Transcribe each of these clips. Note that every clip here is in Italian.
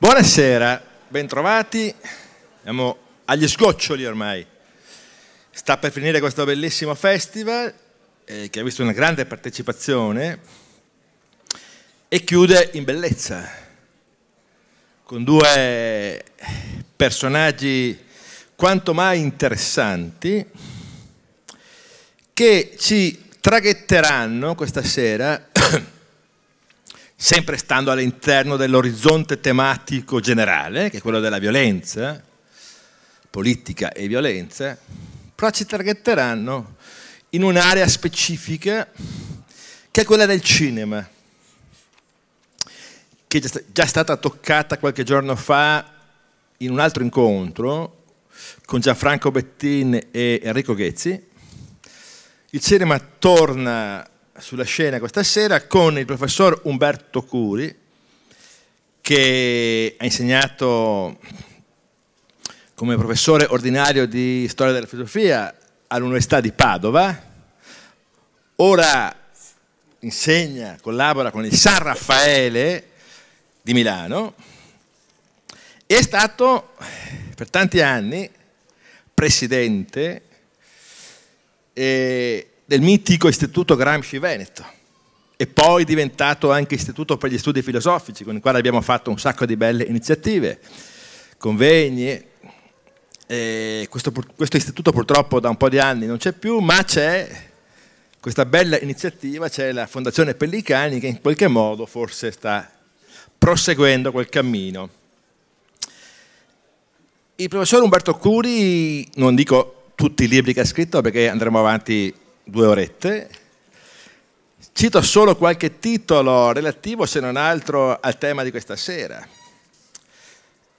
Buonasera, bentrovati. Siamo agli sgoccioli ormai. Sta per finire questo bellissimo festival eh, che ha visto una grande partecipazione e chiude in bellezza con due personaggi quanto mai interessanti che ci traghetteranno questa sera sempre stando all'interno dell'orizzonte tematico generale, che è quello della violenza, politica e violenza, però ci targhetteranno in un'area specifica che è quella del cinema, che è già stata toccata qualche giorno fa in un altro incontro con Gianfranco Bettin e Enrico Ghezzi. Il cinema torna sulla scena questa sera con il professor Umberto Curi, che ha insegnato come professore ordinario di storia della filosofia all'Università di Padova, ora insegna, collabora con il San Raffaele di Milano e è stato per tanti anni presidente e del mitico istituto Gramsci Veneto e poi diventato anche istituto per gli studi filosofici con il quale abbiamo fatto un sacco di belle iniziative, convegni. Questo, questo istituto purtroppo da un po' di anni non c'è più, ma c'è questa bella iniziativa, c'è la Fondazione Pellicani che in qualche modo forse sta proseguendo quel cammino. Il professor Umberto Curi, non dico tutti i libri che ha scritto perché andremo avanti due orette. Cito solo qualche titolo relativo, se non altro, al tema di questa sera.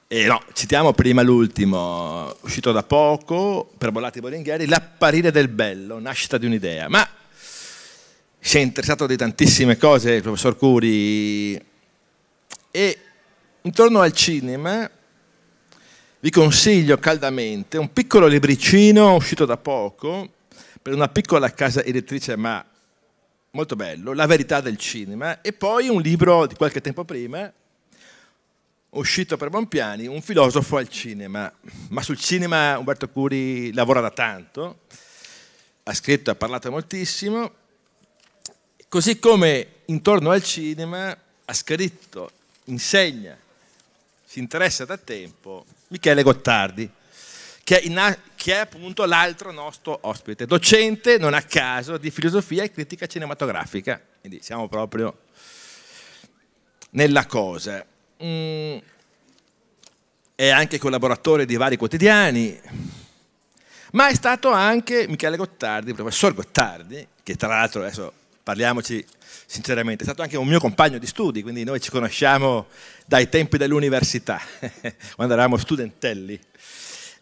E no, citiamo prima l'ultimo, uscito da poco, per Bollati Boringhieri, L'apparire del bello, nascita di un'idea. Ma si è interessato di tantissime cose il professor Curi e intorno al cinema vi consiglio caldamente un piccolo libricino uscito da poco per una piccola casa editrice ma molto bello, La verità del cinema, e poi un libro di qualche tempo prima, uscito per Bonpiani, Un filosofo al cinema. Ma sul cinema Umberto Curi lavora da tanto, ha scritto, e ha parlato moltissimo, così come intorno al cinema ha scritto, insegna, si interessa da tempo Michele Gottardi, che è, in, che è appunto l'altro nostro ospite, docente non a caso di filosofia e critica cinematografica. Quindi siamo proprio nella cosa. Mm. È anche collaboratore di vari quotidiani, ma è stato anche Michele Gottardi, professor Gottardi, che tra l'altro adesso parliamoci sinceramente, è stato anche un mio compagno di studi, quindi noi ci conosciamo dai tempi dell'università, quando eravamo studentelli.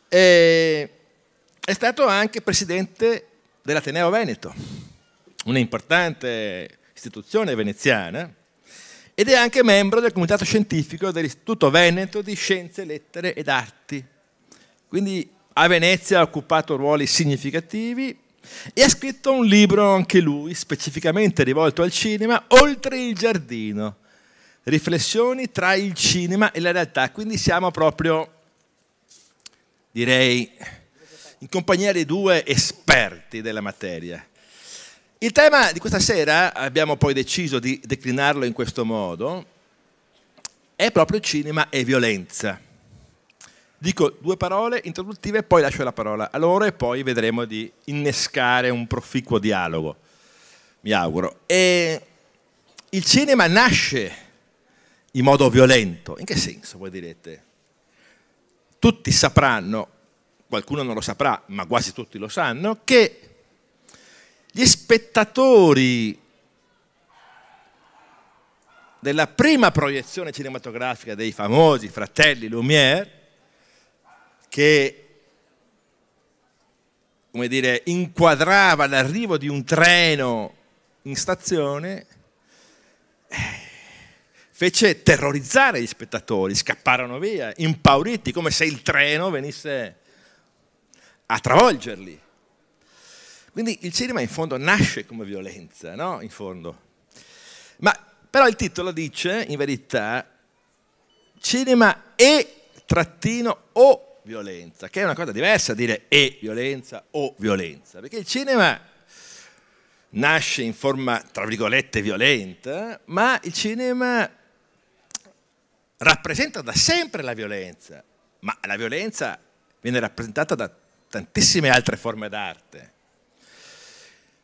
E è stato anche presidente dell'Ateneo Veneto, un'importante istituzione veneziana, ed è anche membro del comitato scientifico dell'Istituto Veneto di Scienze, Lettere ed Arti. Quindi a Venezia ha occupato ruoli significativi e ha scritto un libro anche lui, specificamente rivolto al cinema, Oltre il giardino, riflessioni tra il cinema e la realtà. Quindi siamo proprio direi, in compagnia di due esperti della materia. Il tema di questa sera, abbiamo poi deciso di declinarlo in questo modo, è proprio cinema e violenza. Dico due parole introduttive poi lascio la parola a loro e poi vedremo di innescare un proficuo dialogo, mi auguro. E il cinema nasce in modo violento, in che senso voi direte? tutti sapranno, qualcuno non lo saprà, ma quasi tutti lo sanno, che gli spettatori della prima proiezione cinematografica dei famosi fratelli Lumière, che come dire, inquadrava l'arrivo di un treno in stazione, eh, fece terrorizzare gli spettatori, scapparono via, impauriti, come se il treno venisse a travolgerli. Quindi il cinema in fondo nasce come violenza, no? In fondo. Ma però il titolo dice, in verità, cinema e trattino o violenza, che è una cosa diversa dire e violenza o violenza, perché il cinema nasce in forma, tra virgolette, violenta, ma il cinema rappresenta da sempre la violenza, ma la violenza viene rappresentata da tantissime altre forme d'arte.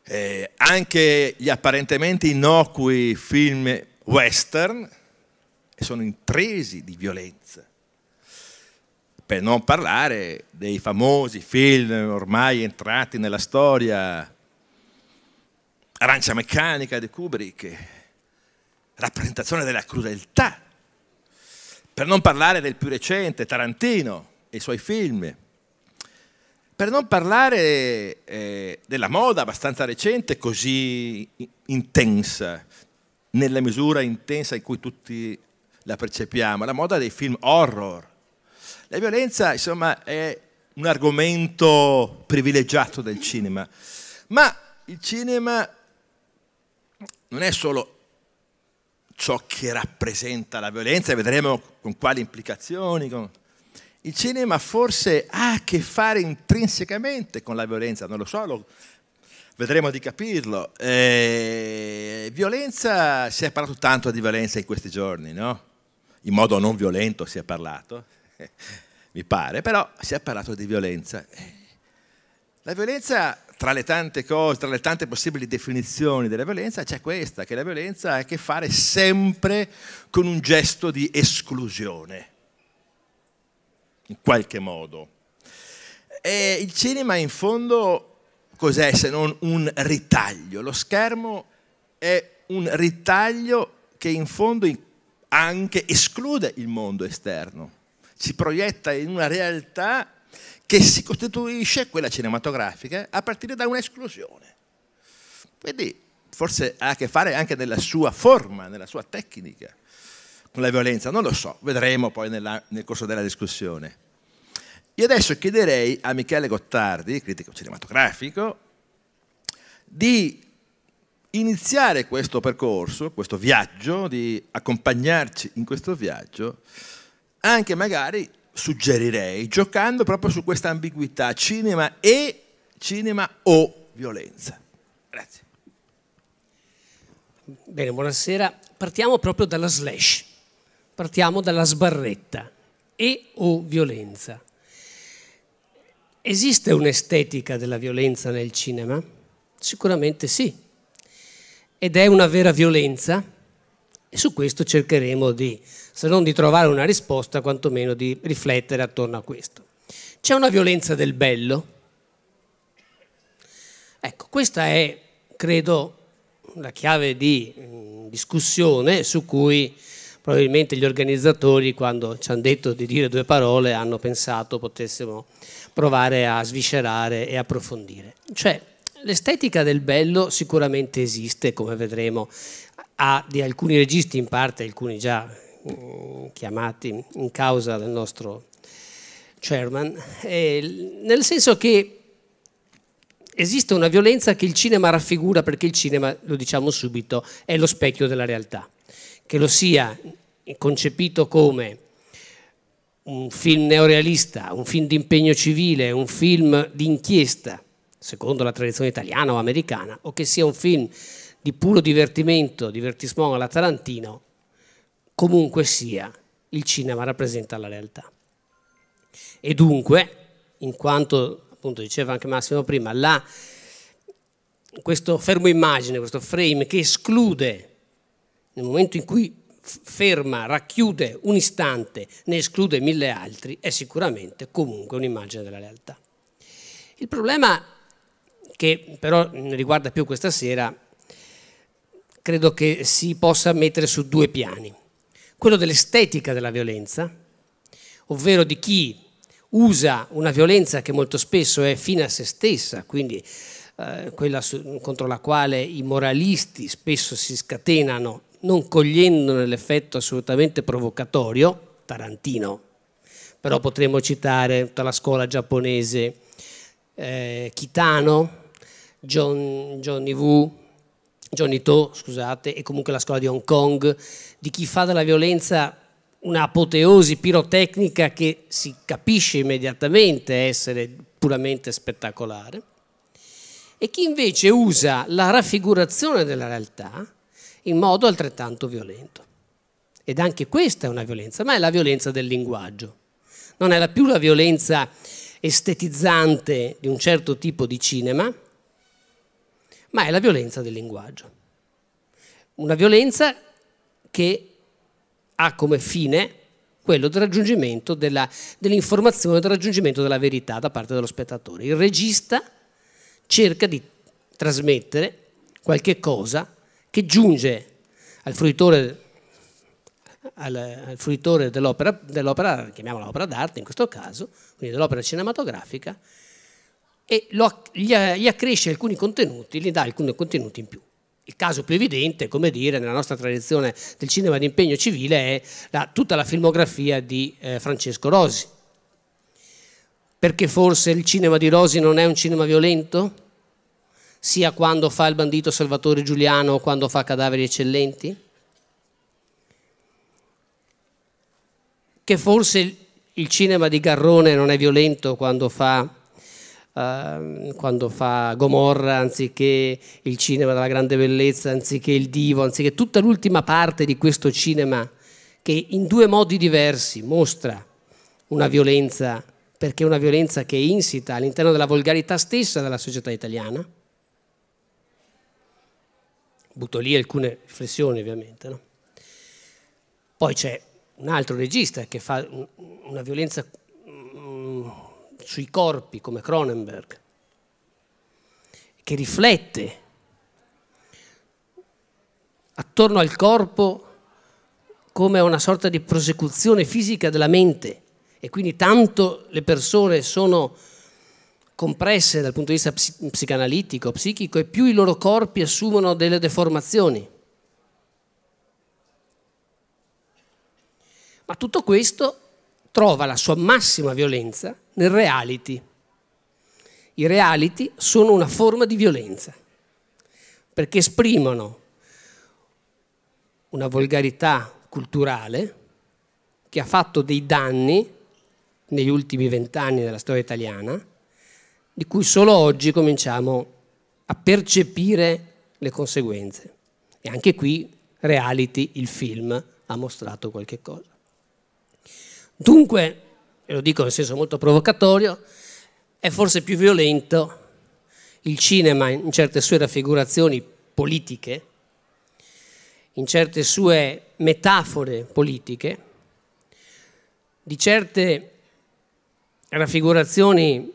Eh, anche gli apparentemente innocui film western sono intrisi di violenza. Per non parlare dei famosi film ormai entrati nella storia, Arancia meccanica di Kubrick, rappresentazione della crudeltà per non parlare del più recente, Tarantino e i suoi film. Per non parlare eh, della moda abbastanza recente, così intensa, nella misura intensa in cui tutti la percepiamo, la moda dei film horror. La violenza, insomma, è un argomento privilegiato del cinema, ma il cinema non è solo ciò che rappresenta la violenza e vedremo con quali implicazioni. Con... Il cinema forse ha a che fare intrinsecamente con la violenza, non lo so, lo... vedremo di capirlo. Eh... Violenza, si è parlato tanto di violenza in questi giorni, no? In modo non violento si è parlato, mi pare, però si è parlato di violenza. La violenza tra le tante cose, tra le tante possibili definizioni della violenza, c'è questa, che la violenza ha a che fare sempre con un gesto di esclusione, in qualche modo. E il cinema in fondo cos'è se non un ritaglio? Lo schermo è un ritaglio che in fondo anche esclude il mondo esterno, ci proietta in una realtà che si costituisce quella cinematografica a partire da un'esclusione. Quindi forse ha a che fare anche nella sua forma, nella sua tecnica, con la violenza, non lo so, vedremo poi nella, nel corso della discussione. Io adesso chiederei a Michele Gottardi, critico cinematografico, di iniziare questo percorso, questo viaggio, di accompagnarci in questo viaggio, anche magari suggerirei, giocando proprio su questa ambiguità, cinema e cinema o violenza. Grazie. Bene, buonasera. Partiamo proprio dalla slash, partiamo dalla sbarretta e o violenza. Esiste un'estetica della violenza nel cinema? Sicuramente sì. Ed è una vera violenza? E su questo cercheremo di, se non di trovare una risposta, quantomeno di riflettere attorno a questo. C'è una violenza del bello. Ecco, questa è, credo, la chiave di mm, discussione su cui probabilmente gli organizzatori quando ci hanno detto di dire due parole hanno pensato potessimo provare a sviscerare e approfondire. Cioè l'estetica del bello sicuramente esiste, come vedremo a, di alcuni registi, in parte alcuni già mm, chiamati in causa dal nostro chairman, nel senso che esiste una violenza che il cinema raffigura perché il cinema, lo diciamo subito, è lo specchio della realtà, che lo sia concepito come un film neorealista, un film di impegno civile, un film di inchiesta, secondo la tradizione italiana o americana, o che sia un film di puro divertimento, divertismo alla Tarantino, comunque sia, il cinema rappresenta la realtà. E dunque, in quanto appunto diceva anche Massimo prima, la, questo fermo immagine, questo frame che esclude, nel momento in cui ferma, racchiude un istante, ne esclude mille altri, è sicuramente comunque un'immagine della realtà. Il problema che però riguarda più questa sera credo che si possa mettere su due piani. Quello dell'estetica della violenza, ovvero di chi usa una violenza che molto spesso è fine a se stessa, quindi eh, quella su, contro la quale i moralisti spesso si scatenano, non cogliendone l'effetto assolutamente provocatorio, Tarantino, però potremmo citare tutta la scuola giapponese, eh, Kitano, John, Johnny Wu, Johnny To, scusate, e comunque la scuola di Hong Kong, di chi fa della violenza un'apoteosi pirotecnica che si capisce immediatamente essere puramente spettacolare, e chi invece usa la raffigurazione della realtà in modo altrettanto violento. Ed anche questa è una violenza, ma è la violenza del linguaggio. Non è più la violenza estetizzante di un certo tipo di cinema, ma è la violenza del linguaggio. Una violenza che ha come fine quello del raggiungimento dell'informazione, del raggiungimento della verità da parte dello spettatore. Il regista cerca di trasmettere qualche cosa che giunge al fruitore, fruitore dell'opera, dell chiamiamola opera d'arte in questo caso, quindi dell'opera cinematografica, e lo, gli, gli accresce alcuni contenuti, gli dà alcuni contenuti in più. Il caso più evidente, come dire, nella nostra tradizione del cinema di impegno civile è la, tutta la filmografia di eh, Francesco Rosi. Perché forse il cinema di Rosi non è un cinema violento? Sia quando fa il bandito Salvatore Giuliano o quando fa Cadaveri Eccellenti? Che forse il cinema di Garrone non è violento quando fa Ehm, quando fa Gomorra anziché il cinema della grande bellezza, anziché il divo, anziché tutta l'ultima parte di questo cinema che in due modi diversi mostra una violenza, perché è una violenza che insita all'interno della volgarità stessa della società italiana. Butto lì alcune riflessioni ovviamente. No? Poi c'è un altro regista che fa una violenza sui corpi come Cronenberg, che riflette attorno al corpo come una sorta di prosecuzione fisica della mente e quindi tanto le persone sono compresse dal punto di vista ps psicanalitico, psichico e più i loro corpi assumono delle deformazioni. Ma tutto questo trova la sua massima violenza nel reality. I reality sono una forma di violenza, perché esprimono una volgarità culturale che ha fatto dei danni negli ultimi vent'anni della storia italiana, di cui solo oggi cominciamo a percepire le conseguenze. E anche qui reality, il film, ha mostrato qualche cosa. Dunque, e lo dico in senso molto provocatorio, è forse più violento il cinema in certe sue raffigurazioni politiche, in certe sue metafore politiche, di certe raffigurazioni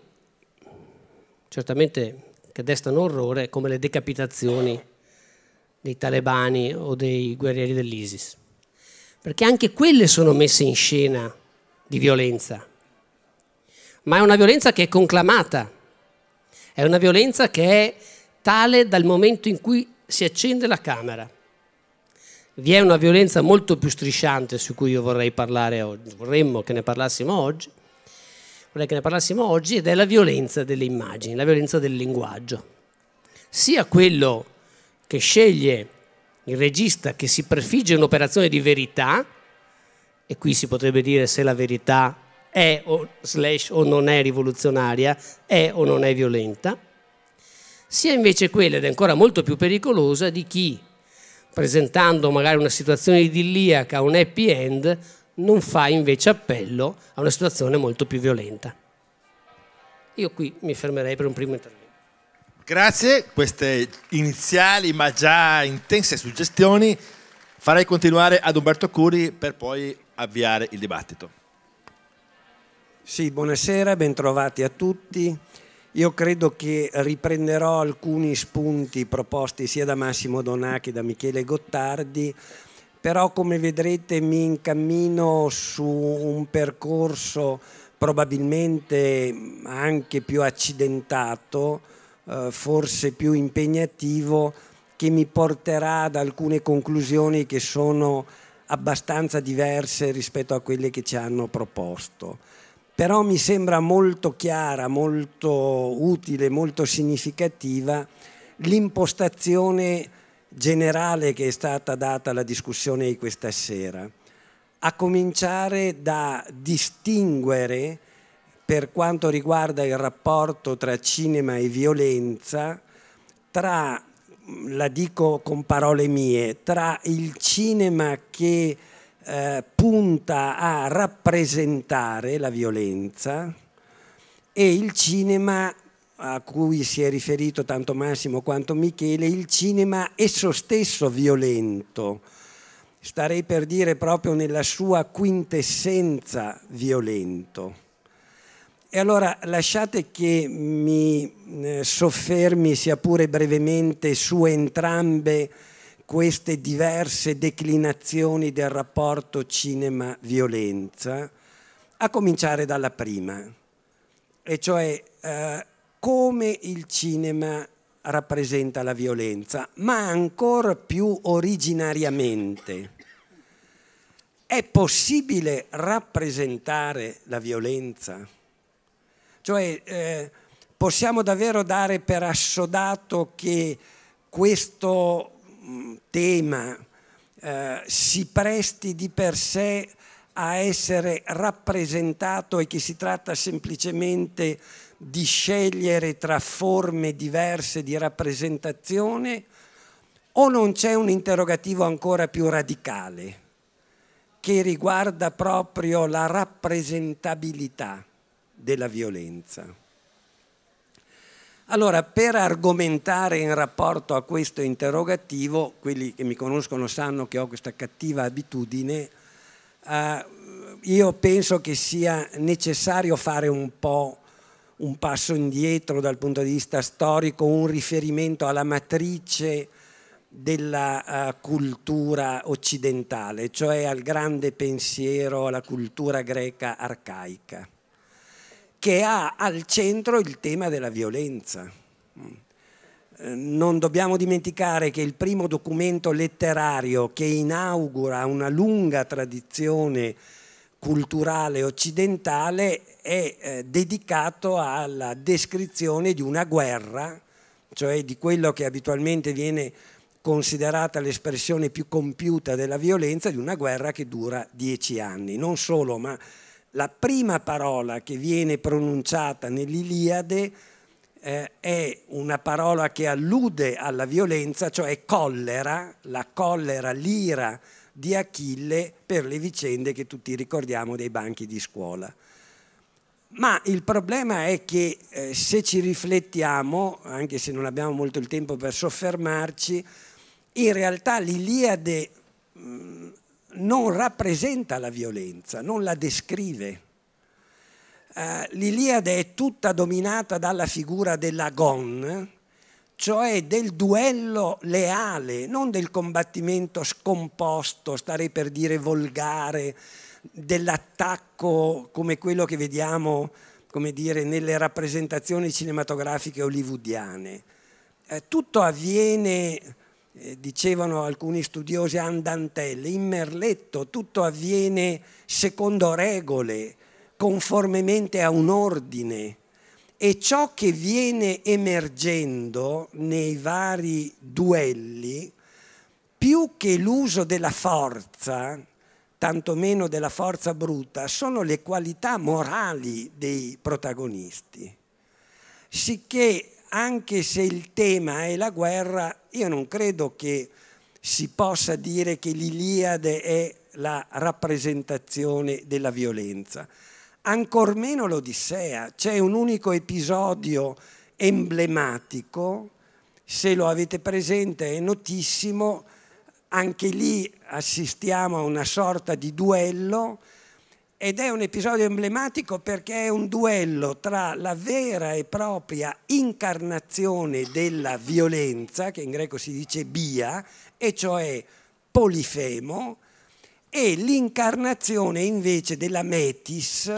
certamente che destano orrore come le decapitazioni dei talebani o dei guerrieri dell'ISIS, perché anche quelle sono messe in scena di violenza, ma è una violenza che è conclamata, è una violenza che è tale dal momento in cui si accende la Camera. Vi è una violenza molto più strisciante su cui io vorrei parlare oggi, vorremmo che ne parlassimo oggi, vorrei che ne parlassimo oggi ed è la violenza delle immagini, la violenza del linguaggio. Sia quello che sceglie il regista che si prefigge un'operazione di verità, e qui si potrebbe dire se la verità è o, slash, o non è rivoluzionaria, è o non è violenta, sia invece quella, ed è ancora molto più pericolosa, di chi, presentando magari una situazione idilliaca, un happy end, non fa invece appello a una situazione molto più violenta. Io qui mi fermerei per un primo intervento. Grazie, queste iniziali ma già intense suggestioni farei continuare ad Umberto Curi per poi avviare il dibattito. Sì, buonasera, bentrovati a tutti. Io credo che riprenderò alcuni spunti proposti sia da Massimo Donà che da Michele Gottardi, però come vedrete mi incammino su un percorso probabilmente anche più accidentato, eh, forse più impegnativo, che mi porterà ad alcune conclusioni che sono abbastanza diverse rispetto a quelle che ci hanno proposto. Però mi sembra molto chiara, molto utile, molto significativa l'impostazione generale che è stata data alla discussione di questa sera, a cominciare da distinguere per quanto riguarda il rapporto tra cinema e violenza tra la dico con parole mie, tra il cinema che eh, punta a rappresentare la violenza e il cinema a cui si è riferito tanto Massimo quanto Michele, il cinema esso stesso violento, starei per dire proprio nella sua quintessenza violento. E allora lasciate che mi eh, soffermi, sia pure brevemente, su entrambe queste diverse declinazioni del rapporto cinema-violenza, a cominciare dalla prima, e cioè eh, come il cinema rappresenta la violenza, ma ancora più originariamente. È possibile rappresentare la violenza? Cioè eh, possiamo davvero dare per assodato che questo mm, tema eh, si presti di per sé a essere rappresentato e che si tratta semplicemente di scegliere tra forme diverse di rappresentazione o non c'è un interrogativo ancora più radicale che riguarda proprio la rappresentabilità della violenza. Allora, per argomentare in rapporto a questo interrogativo, quelli che mi conoscono sanno che ho questa cattiva abitudine, eh, io penso che sia necessario fare un po' un passo indietro dal punto di vista storico, un riferimento alla matrice della uh, cultura occidentale, cioè al grande pensiero, alla cultura greca arcaica che ha al centro il tema della violenza. Mm. Eh, non dobbiamo dimenticare che il primo documento letterario che inaugura una lunga tradizione culturale occidentale è eh, dedicato alla descrizione di una guerra, cioè di quello che abitualmente viene considerata l'espressione più compiuta della violenza, di una guerra che dura dieci anni. Non solo, ma la prima parola che viene pronunciata nell'Iliade eh, è una parola che allude alla violenza, cioè collera, la collera, l'ira di Achille per le vicende che tutti ricordiamo dei banchi di scuola. Ma il problema è che eh, se ci riflettiamo, anche se non abbiamo molto il tempo per soffermarci, in realtà l'Iliade mm, non rappresenta la violenza, non la descrive. Eh, L'Iliade è tutta dominata dalla figura dell'agon, cioè del duello leale, non del combattimento scomposto, starei per dire volgare, dell'attacco come quello che vediamo come dire, nelle rappresentazioni cinematografiche hollywoodiane. Eh, tutto avviene eh, dicevano alcuni studiosi andantelle, in merletto tutto avviene secondo regole, conformemente a un ordine e ciò che viene emergendo nei vari duelli, più che l'uso della forza, tantomeno della forza bruta, sono le qualità morali dei protagonisti. Sicché anche se il tema è la guerra, io non credo che si possa dire che l'Iliade è la rappresentazione della violenza. Ancor meno l'Odissea. C'è un unico episodio emblematico, se lo avete presente è notissimo, anche lì assistiamo a una sorta di duello ed è un episodio emblematico perché è un duello tra la vera e propria incarnazione della violenza, che in greco si dice bia, e cioè polifemo, e l'incarnazione invece della metis,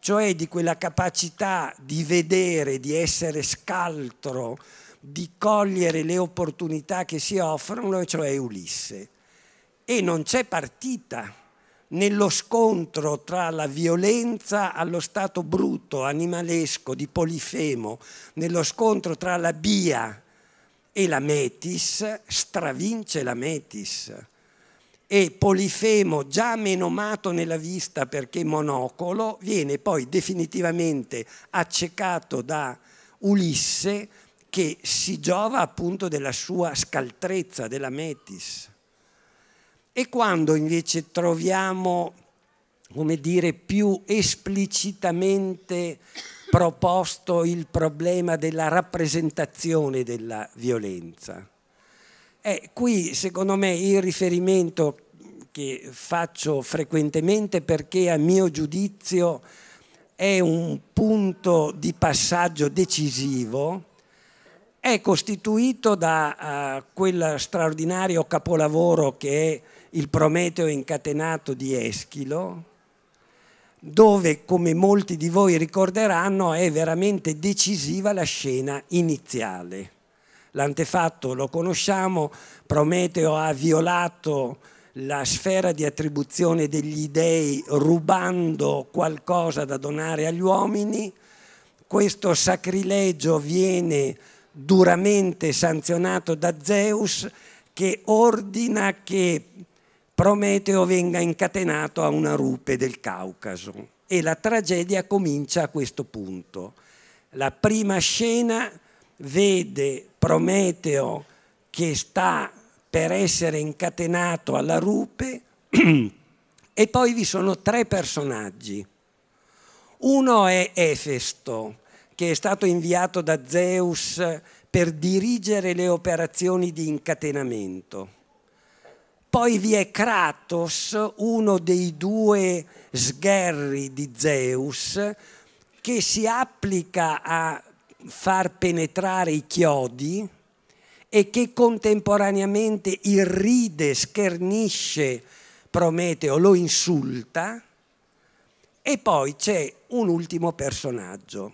cioè di quella capacità di vedere, di essere scaltro, di cogliere le opportunità che si offrono, cioè Ulisse. E non c'è partita nello scontro tra la violenza allo stato brutto, animalesco, di Polifemo, nello scontro tra la Bia e la Metis, stravince la Metis. E Polifemo, già menomato nella vista perché monocolo, viene poi definitivamente accecato da Ulisse che si giova appunto della sua scaltrezza, della Metis. E quando invece troviamo, come dire, più esplicitamente proposto il problema della rappresentazione della violenza? Eh, qui secondo me il riferimento che faccio frequentemente perché a mio giudizio è un punto di passaggio decisivo, è costituito da uh, quel straordinario capolavoro che è il Prometeo incatenato di Eschilo, dove, come molti di voi ricorderanno, è veramente decisiva la scena iniziale. L'antefatto lo conosciamo, Prometeo ha violato la sfera di attribuzione degli dei rubando qualcosa da donare agli uomini, questo sacrilegio viene duramente sanzionato da Zeus che ordina che Prometeo venga incatenato a una rupe del Caucaso e la tragedia comincia a questo punto. La prima scena vede Prometeo che sta per essere incatenato alla rupe e poi vi sono tre personaggi. Uno è Efesto, che è stato inviato da Zeus per dirigere le operazioni di incatenamento poi vi è Kratos, uno dei due sgherri di Zeus, che si applica a far penetrare i chiodi e che contemporaneamente irride, schernisce Prometeo, lo insulta. E poi c'è un ultimo personaggio,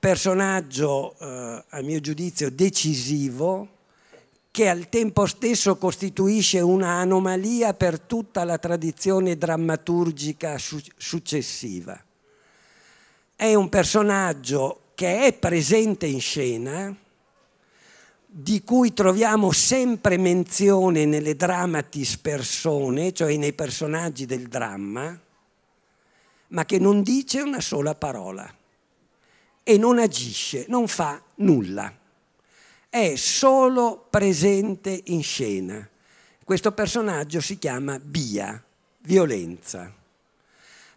personaggio eh, a mio giudizio decisivo, che al tempo stesso costituisce un'anomalia per tutta la tradizione drammaturgica successiva. È un personaggio che è presente in scena, di cui troviamo sempre menzione nelle dramatis persone, cioè nei personaggi del dramma, ma che non dice una sola parola e non agisce, non fa nulla è solo presente in scena. Questo personaggio si chiama Bia, violenza.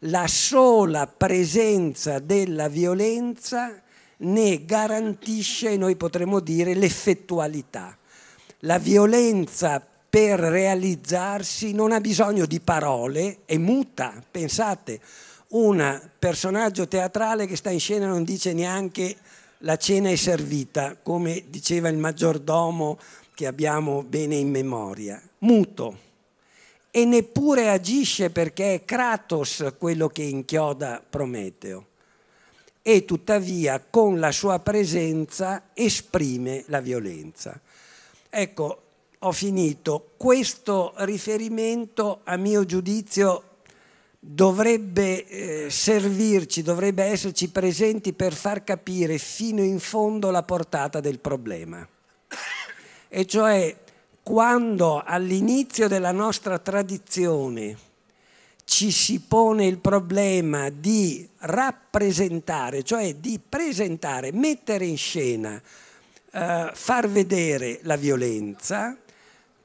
La sola presenza della violenza ne garantisce, noi potremmo dire, l'effettualità. La violenza per realizzarsi non ha bisogno di parole, è muta, pensate, un personaggio teatrale che sta in scena non dice neanche la cena è servita, come diceva il maggiordomo che abbiamo bene in memoria, muto e neppure agisce perché è Kratos quello che inchioda Prometeo. E tuttavia con la sua presenza esprime la violenza. Ecco, ho finito. Questo riferimento, a mio giudizio, dovrebbe eh, servirci, dovrebbe esserci presenti per far capire fino in fondo la portata del problema. E cioè quando all'inizio della nostra tradizione ci si pone il problema di rappresentare, cioè di presentare, mettere in scena, eh, far vedere la violenza,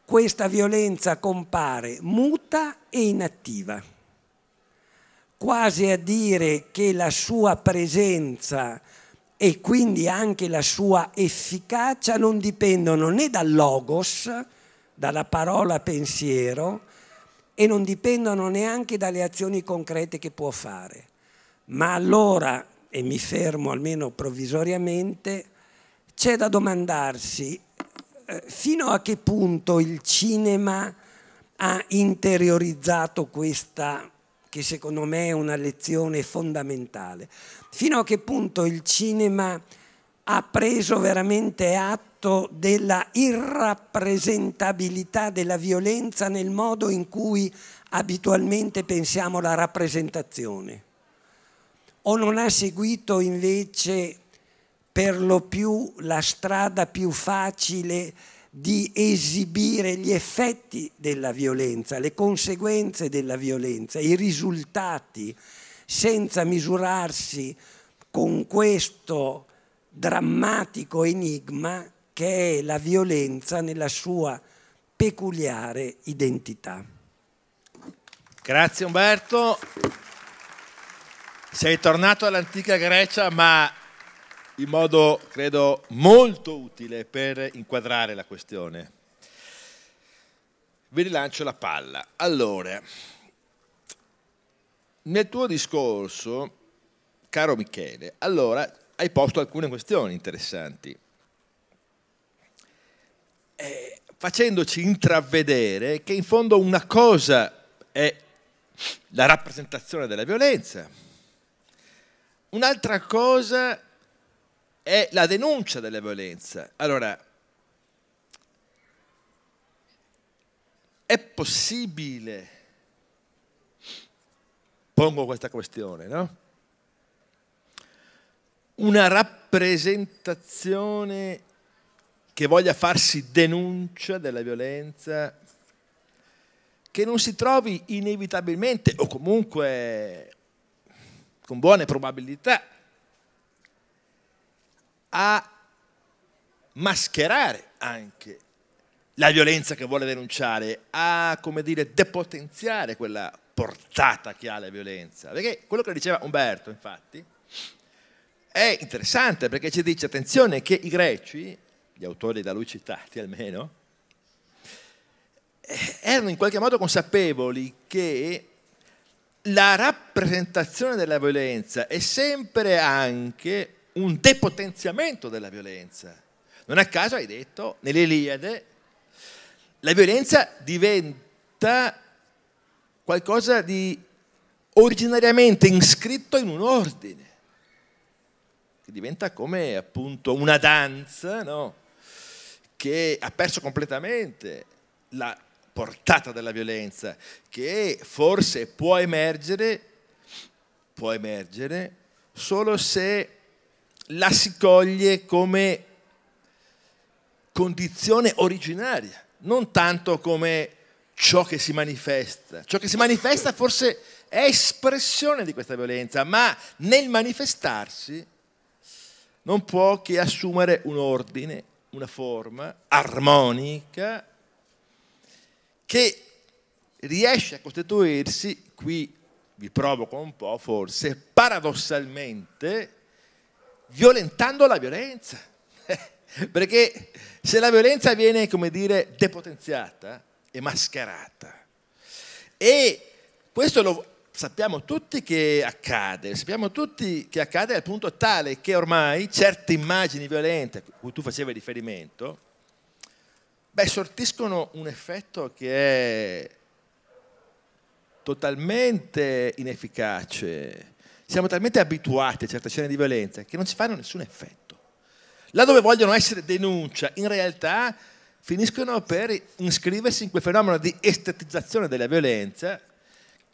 questa violenza compare muta e inattiva quasi a dire che la sua presenza e quindi anche la sua efficacia non dipendono né dal logos, dalla parola pensiero, e non dipendono neanche dalle azioni concrete che può fare. Ma allora, e mi fermo almeno provvisoriamente, c'è da domandarsi eh, fino a che punto il cinema ha interiorizzato questa che secondo me è una lezione fondamentale. Fino a che punto il cinema ha preso veramente atto della irrappresentabilità della violenza nel modo in cui abitualmente pensiamo la rappresentazione o non ha seguito invece per lo più la strada più facile di esibire gli effetti della violenza, le conseguenze della violenza, i risultati, senza misurarsi con questo drammatico enigma che è la violenza nella sua peculiare identità. Grazie Umberto. Sei tornato all'antica Grecia, ma in modo, credo, molto utile per inquadrare la questione. Vi rilancio la palla. Allora, nel tuo discorso, caro Michele, allora hai posto alcune questioni interessanti. Eh, facendoci intravedere che in fondo una cosa è la rappresentazione della violenza, un'altra cosa è è la denuncia della violenza. Allora, è possibile, pongo questa questione, no? Una rappresentazione che voglia farsi denuncia della violenza, che non si trovi inevitabilmente o comunque con buone probabilità a mascherare anche la violenza che vuole denunciare, a come dire, depotenziare quella portata che ha la violenza. Perché quello che diceva Umberto, infatti, è interessante perché ci dice, attenzione, che i greci, gli autori da lui citati almeno, eh, erano in qualche modo consapevoli che la rappresentazione della violenza è sempre anche un depotenziamento della violenza. Non a caso hai detto nell'Iliade la violenza diventa qualcosa di originariamente iscritto in un ordine, che diventa come appunto una danza no? che ha perso completamente la portata della violenza, che forse può emergere, può emergere solo se la si coglie come condizione originaria, non tanto come ciò che si manifesta. Ciò che si manifesta forse è espressione di questa violenza, ma nel manifestarsi non può che assumere un ordine, una forma armonica che riesce a costituirsi, qui vi provoco un po' forse, paradossalmente violentando la violenza. Perché se la violenza viene, come dire, depotenziata e mascherata, e questo lo sappiamo tutti che accade, sappiamo tutti che accade al punto tale che ormai certe immagini violente a cui tu facevi riferimento, beh, sortiscono un effetto che è totalmente inefficace siamo talmente abituati a certe scene di violenza che non ci fanno nessun effetto. Là dove vogliono essere denuncia, in realtà finiscono per iscriversi in quel fenomeno di estetizzazione della violenza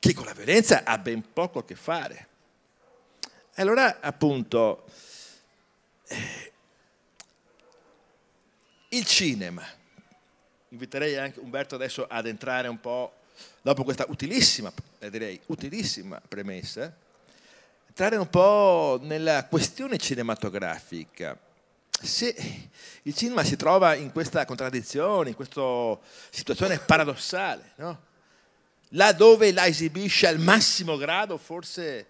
che con la violenza ha ben poco a che fare. E allora, appunto, eh, il cinema. Inviterei anche Umberto adesso ad entrare un po' dopo questa utilissima, eh, direi, utilissima premessa entrare un po' nella questione cinematografica. Se il cinema si trova in questa contraddizione, in questa situazione paradossale, no? là dove la esibisce al massimo grado forse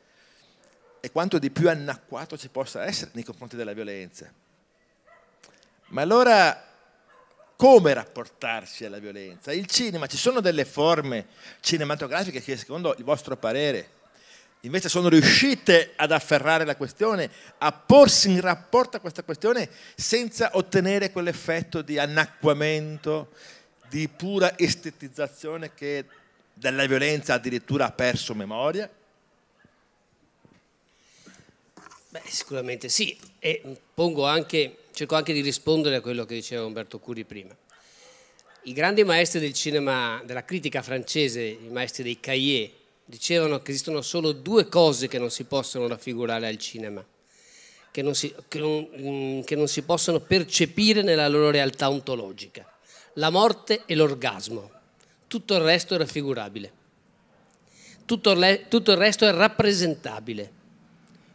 è quanto di più anacquato ci possa essere nei confronti della violenza. Ma allora come rapportarsi alla violenza? Il cinema, ci sono delle forme cinematografiche che secondo il vostro parere invece sono riuscite ad afferrare la questione, a porsi in rapporto a questa questione senza ottenere quell'effetto di annacquamento, di pura estetizzazione che dalla violenza addirittura ha perso memoria? Beh, sicuramente sì, e anche, cerco anche di rispondere a quello che diceva Umberto Curi prima. I grandi maestri del cinema, della critica francese, i maestri dei Cahiers, dicevano che esistono solo due cose che non si possono raffigurare al cinema, che non si, che non, mm, che non si possono percepire nella loro realtà ontologica, la morte e l'orgasmo. Tutto il resto è raffigurabile, tutto, le, tutto il resto è rappresentabile,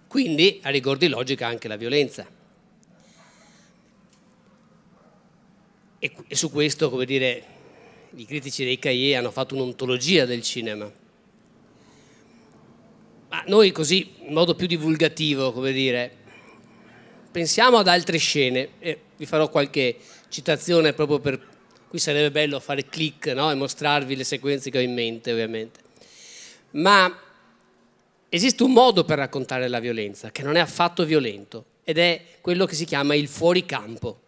quindi a rigor di logica anche la violenza. e su questo, come dire, i critici dei Cahiers hanno fatto un'ontologia del cinema ma noi così, in modo più divulgativo, come dire, pensiamo ad altre scene, e vi farò qualche citazione proprio per... Qui sarebbe bello fare click no? e mostrarvi le sequenze che ho in mente, ovviamente. Ma esiste un modo per raccontare la violenza, che non è affatto violento, ed è quello che si chiama il fuoricampo.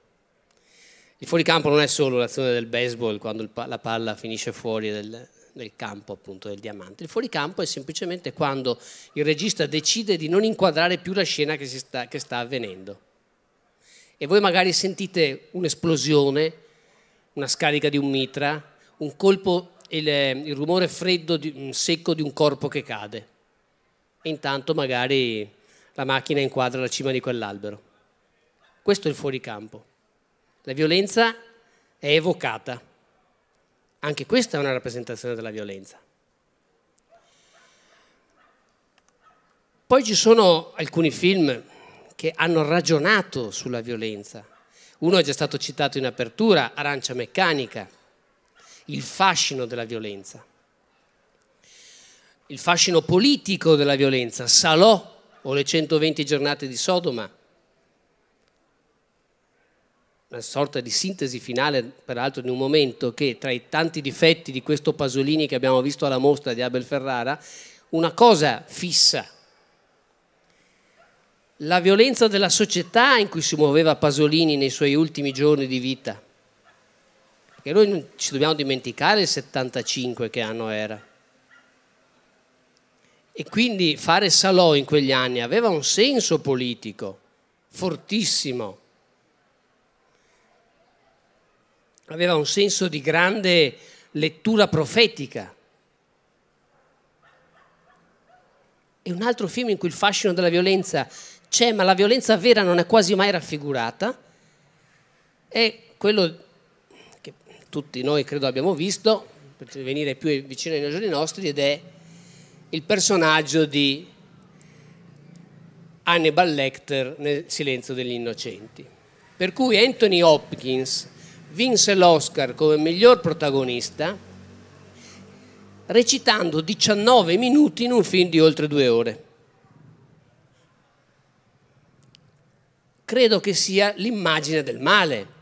Il fuoricampo non è solo l'azione del baseball quando la palla finisce fuori del, nel campo appunto del diamante. Il fuoricampo è semplicemente quando il regista decide di non inquadrare più la scena che sta, che sta avvenendo. E voi magari sentite un'esplosione, una scarica di un mitra, un colpo, il, eh, il rumore freddo, di, secco di un corpo che cade. E intanto magari la macchina inquadra la cima di quell'albero. Questo è il fuoricampo. La violenza è evocata anche questa è una rappresentazione della violenza. Poi ci sono alcuni film che hanno ragionato sulla violenza. Uno è già stato citato in apertura, Arancia Meccanica, il fascino della violenza. Il fascino politico della violenza, Salò o le 120 giornate di Sodoma una sorta di sintesi finale, peraltro di un momento che tra i tanti difetti di questo Pasolini che abbiamo visto alla mostra di Abel Ferrara, una cosa fissa, la violenza della società in cui si muoveva Pasolini nei suoi ultimi giorni di vita. Perché noi non ci dobbiamo dimenticare il 75 che anno era. E quindi fare Salò in quegli anni aveva un senso politico fortissimo aveva un senso di grande lettura profetica. E un altro film in cui il fascino della violenza c'è, ma la violenza vera non è quasi mai raffigurata, è quello che tutti noi credo abbiamo visto, per venire più vicino ai giorni nostri, ed è il personaggio di Hannibal Lecter nel Silenzio degli Innocenti. Per cui Anthony Hopkins vinse l'Oscar come miglior protagonista recitando 19 minuti in un film di oltre due ore. Credo che sia l'immagine del male.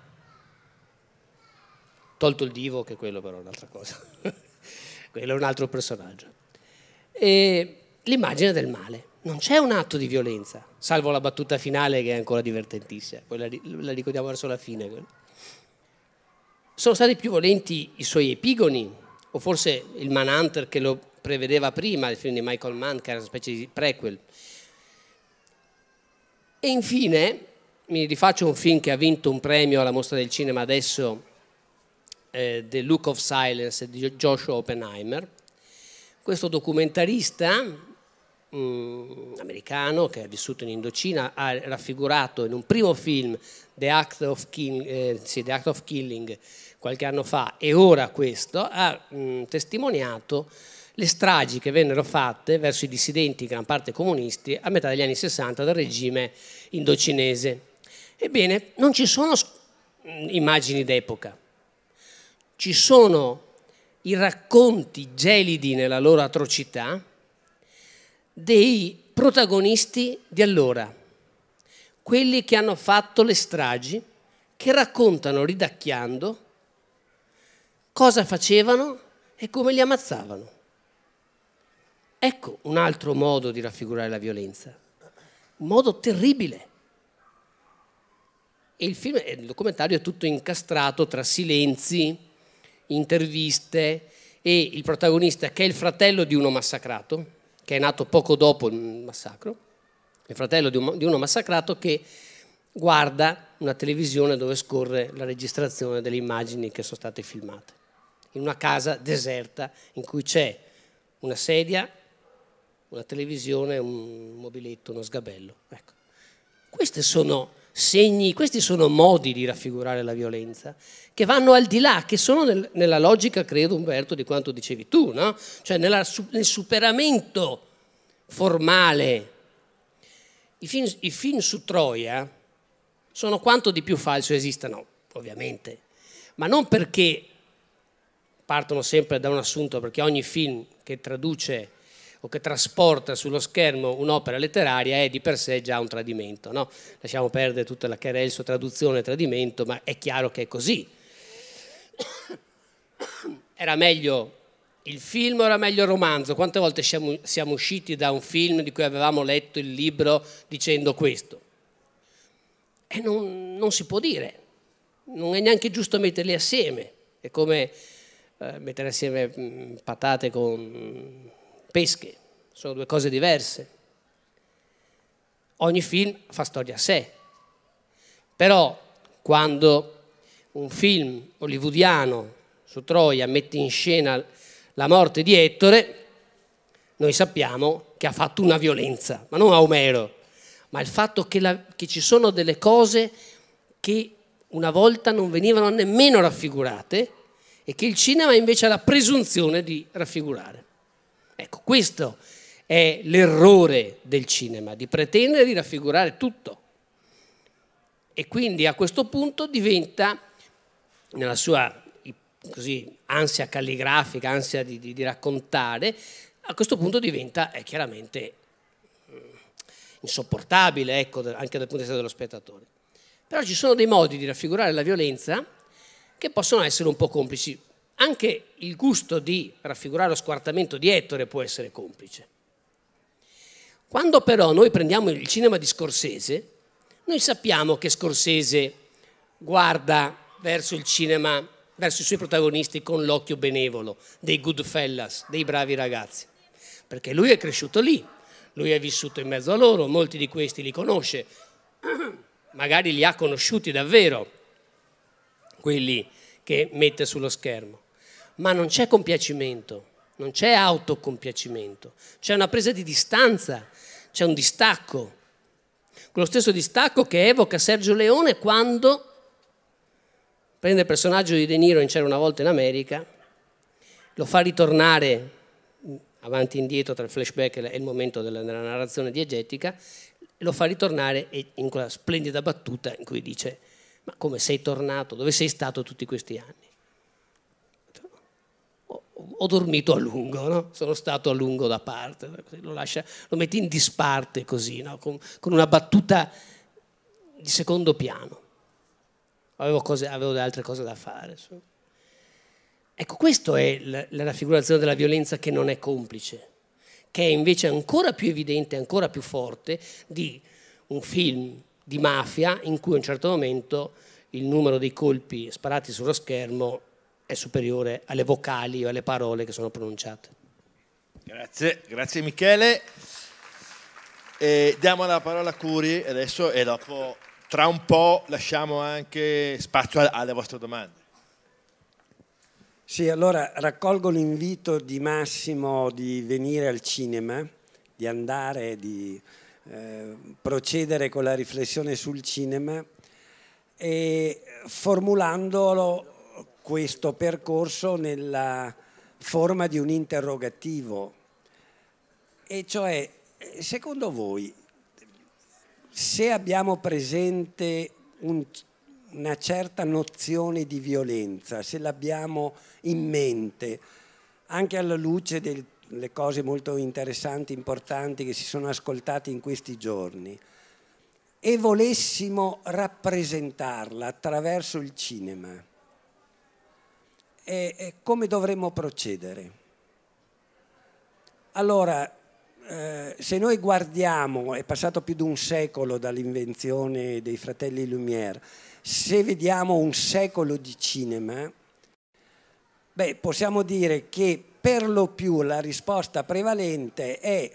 Tolto il divo, che è quello però è un'altra cosa. quello è un altro personaggio. E l'immagine del male. Non c'è un atto di violenza, salvo la battuta finale che è ancora divertentissima. Poi la, ricordiamo verso la fine. Sono stati più volenti i suoi epigoni, o forse il Manhunter che lo prevedeva prima, il film di Michael Mann, che era una specie di prequel. E infine, mi rifaccio un film che ha vinto un premio alla mostra del cinema adesso, eh, The Look of Silence di Joshua Oppenheimer. Questo documentarista mh, mm, americano che ha vissuto in Indocina ha raffigurato in un primo film The Act of, Kill, eh, sì, The Act of Killing qualche anno fa e ora questo, ha mh, testimoniato le stragi che vennero fatte verso i dissidenti, gran parte comunisti, a metà degli anni 60 dal regime indocinese. Ebbene, non ci sono immagini d'epoca, ci sono i racconti gelidi nella loro atrocità dei protagonisti di allora, quelli che hanno fatto le stragi, che raccontano ridacchiando cosa facevano e come li ammazzavano. Ecco un altro modo di raffigurare la violenza, un modo terribile. E il, film, il documentario è tutto incastrato tra silenzi, interviste e il protagonista che è il fratello di uno massacrato, che è nato poco dopo il massacro, il fratello di uno massacrato che guarda una televisione dove scorre la registrazione delle immagini che sono state filmate in una casa deserta in cui c'è una sedia, una televisione, un mobiletto, uno sgabello. Ecco. Questi sono segni, questi sono modi di raffigurare la violenza che vanno al di là, che sono nel, nella logica, credo Umberto, di quanto dicevi tu, no? cioè nella, nel superamento formale. I film, I film su Troia sono quanto di più falso esistano, ovviamente, ma non perché partono sempre da un assunto perché ogni film che traduce o che trasporta sullo schermo un'opera letteraria è di per sé già un tradimento. No? Lasciamo perdere tutta la Carelso traduzione tradimento, ma è chiaro che è così. Era meglio il film o era meglio il romanzo? Quante volte siamo, siamo usciti da un film di cui avevamo letto il libro dicendo questo? E non, non si può dire, non è neanche giusto metterli assieme. È come eh, mettere insieme mm, patate con pesche, sono due cose diverse. Ogni film fa storia a sé, però quando un film hollywoodiano su Troia mette in scena la morte di Ettore, noi sappiamo che ha fatto una violenza, ma non a Omero, ma il fatto che, la, che ci sono delle cose che una volta non venivano nemmeno raffigurate e che il cinema invece ha la presunzione di raffigurare. Ecco, questo è l'errore del cinema, di pretendere di raffigurare tutto. E quindi a questo punto diventa, nella sua così, ansia calligrafica, ansia di, di, di raccontare, a questo punto diventa eh, chiaramente mm, insopportabile, ecco, anche dal punto di vista dello spettatore. Però ci sono dei modi di raffigurare la violenza che possono essere un po' complici. Anche il gusto di raffigurare lo squartamento di Ettore può essere complice. Quando però noi prendiamo il cinema di Scorsese, noi sappiamo che Scorsese guarda verso il cinema, verso i suoi protagonisti con l'occhio benevolo, dei good fellas, dei bravi ragazzi, perché lui è cresciuto lì, lui è vissuto in mezzo a loro, molti di questi li conosce, magari li ha conosciuti davvero quelli che mette sullo schermo, ma non c'è compiacimento, non c'è autocompiacimento, c'è una presa di distanza, c'è un distacco, quello stesso distacco che evoca Sergio Leone quando prende il personaggio di De Niro in C'era una volta in America, lo fa ritornare avanti e indietro tra il flashback e il momento della, della narrazione diegetica, lo fa ritornare in quella splendida battuta in cui dice ma come sei tornato? Dove sei stato tutti questi anni? ho dormito a lungo, no? sono stato a lungo da parte, lo, lascia, lo metti in disparte così, no? con, con, una battuta di secondo piano. Avevo, cose, avevo altre cose da fare. So. Ecco, questa è la, la, raffigurazione della violenza che non è complice, che è invece ancora più evidente, ancora più forte di un film di mafia in cui a un certo momento il numero dei colpi sparati sullo schermo è superiore alle vocali o alle parole che sono pronunciate. Grazie, grazie Michele. E diamo la parola a Curi adesso e dopo tra un po' lasciamo anche spazio alle vostre domande. Sì, allora raccolgo l'invito di Massimo di venire al cinema, di andare, di eh, procedere con la riflessione sul cinema e formulando questo percorso nella forma di un interrogativo. E cioè, secondo voi, se abbiamo presente un, una certa nozione di violenza, se l'abbiamo in mente, anche alla luce del le cose molto interessanti, importanti che si sono ascoltate in questi giorni e volessimo rappresentarla attraverso il cinema, e, e come dovremmo procedere? Allora, eh, se noi guardiamo, è passato più di un secolo dall'invenzione dei fratelli Lumière, se vediamo un secolo di cinema, beh, possiamo dire che per lo più la risposta prevalente è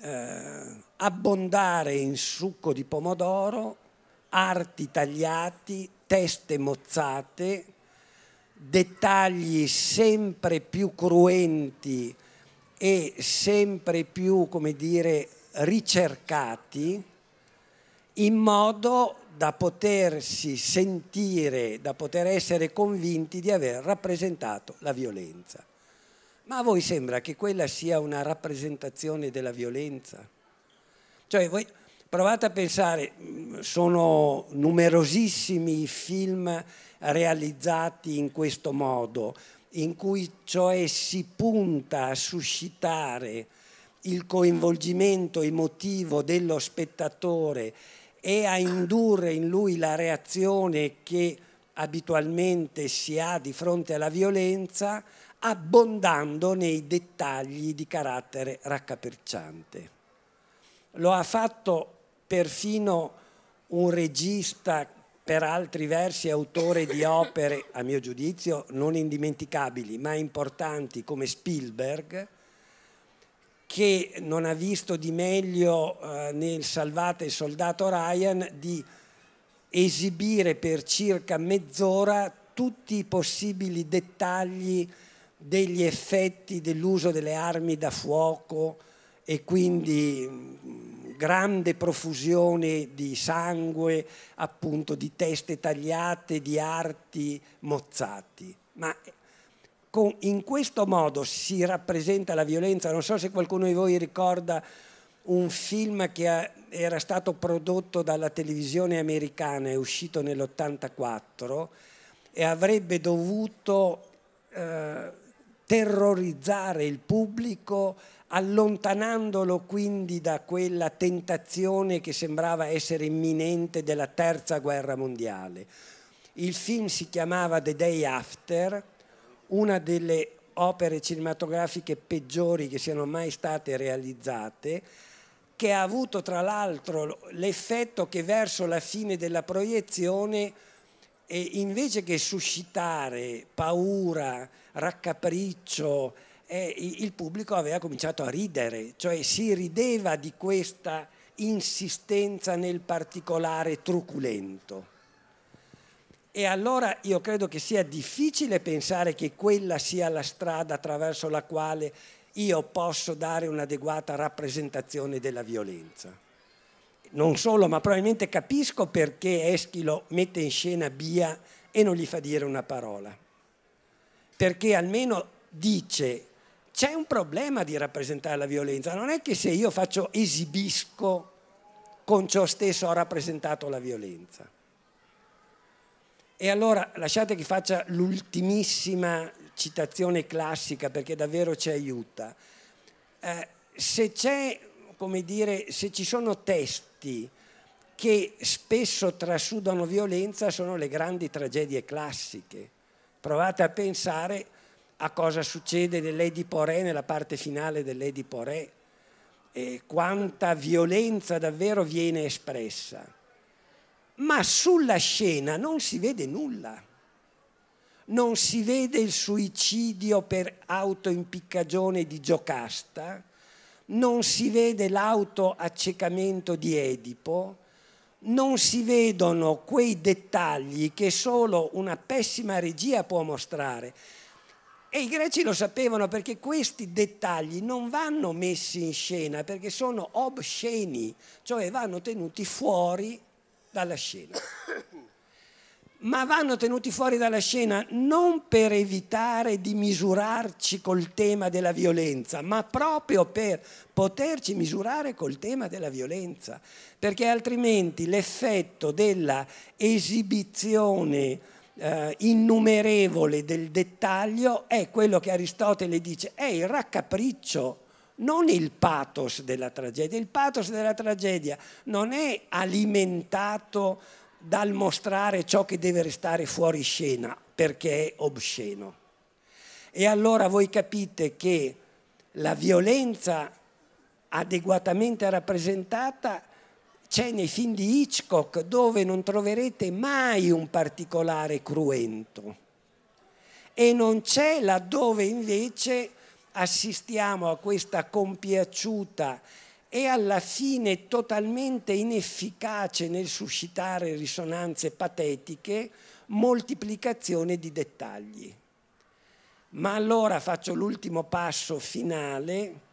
eh, abbondare in succo di pomodoro, arti tagliati, teste mozzate, dettagli sempre più cruenti e sempre più, come dire, ricercati in modo da potersi sentire, da poter essere convinti di aver rappresentato la violenza. Ma a voi sembra che quella sia una rappresentazione della violenza? Cioè, voi provate a pensare, mm, sono numerosissimi i film realizzati in questo modo, in cui cioè si punta a suscitare il coinvolgimento emotivo dello spettatore e a indurre in lui la reazione che abitualmente si ha di fronte alla violenza abbondando nei dettagli di carattere raccapricciante. Lo ha fatto perfino un regista per altri versi autore di opere, a mio giudizio, non indimenticabili, ma importanti come Spielberg, che non ha visto di meglio eh, nel Salvate il soldato Ryan di esibire per circa mezz'ora tutti i possibili dettagli degli effetti dell'uso delle armi da fuoco e quindi mm, grande profusione di sangue, appunto di teste tagliate, di arti mozzati. Ma eh, con, in questo modo si rappresenta la violenza. Non so se qualcuno di voi ricorda un film che ha, era stato prodotto dalla televisione americana, è uscito nell'84 e avrebbe dovuto... Eh, terrorizzare il pubblico allontanandolo quindi da quella tentazione che sembrava essere imminente della terza guerra mondiale. Il film si chiamava The Day After, una delle opere cinematografiche peggiori che siano mai state realizzate, che ha avuto tra l'altro l'effetto che verso la fine della proiezione e invece che suscitare paura, raccapriccio, eh, il pubblico aveva cominciato a ridere, cioè si rideva di questa insistenza nel particolare truculento. E allora io credo che sia difficile pensare che quella sia la strada attraverso la quale io posso dare un'adeguata rappresentazione della violenza non solo, ma probabilmente capisco perché Eschilo mette in scena Bia e non gli fa dire una parola. Perché almeno dice c'è un problema di rappresentare la violenza, non è che se io faccio esibisco con ciò stesso ho rappresentato la violenza. E allora lasciate che faccia l'ultimissima citazione classica perché davvero ci aiuta. Eh, se, dire, se ci sono testi fatti che spesso trasudano violenza sono le grandi tragedie classiche. Provate a pensare a cosa succede nell'Edipo Re, nella parte finale dell'Edipo Re, e quanta violenza davvero viene espressa. Ma sulla scena non si vede nulla. Non si vede il suicidio per autoimpiccagione di Giocasta, non si vede l'autoaccecamento di Edipo, non si vedono quei dettagli che solo una pessima regia può mostrare. E i greci lo sapevano perché questi dettagli non vanno messi in scena perché sono obsceni, cioè vanno tenuti fuori dalla scena. ma vanno tenuti fuori dalla scena non per evitare di misurarci col tema della violenza, ma proprio per poterci misurare col tema della violenza, perché altrimenti l'effetto della esibizione eh, innumerevole del dettaglio è quello che Aristotele dice, è il raccapriccio non il pathos della tragedia. Il pathos della tragedia non è alimentato dal mostrare ciò che deve restare fuori scena perché è obsceno. E allora voi capite che la violenza adeguatamente rappresentata c'è nei film di Hitchcock dove non troverete mai un particolare cruento e non c'è laddove invece assistiamo a questa compiaciuta è alla fine totalmente inefficace nel suscitare risonanze patetiche, moltiplicazione di dettagli. Ma allora faccio l'ultimo passo finale,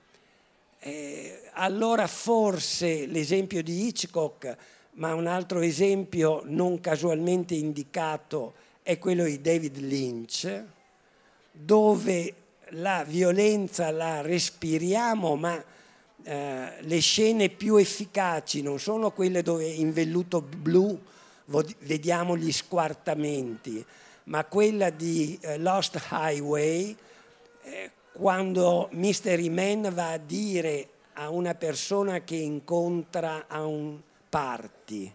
eh, allora forse l'esempio di Hitchcock, ma un altro esempio non casualmente indicato è quello di David Lynch, dove la violenza la respiriamo, ma eh, le scene più efficaci non sono quelle dove in velluto blu vediamo gli squartamenti, ma quella di eh, Lost Highway, eh, quando Mystery Man va a dire a una persona che incontra a un party,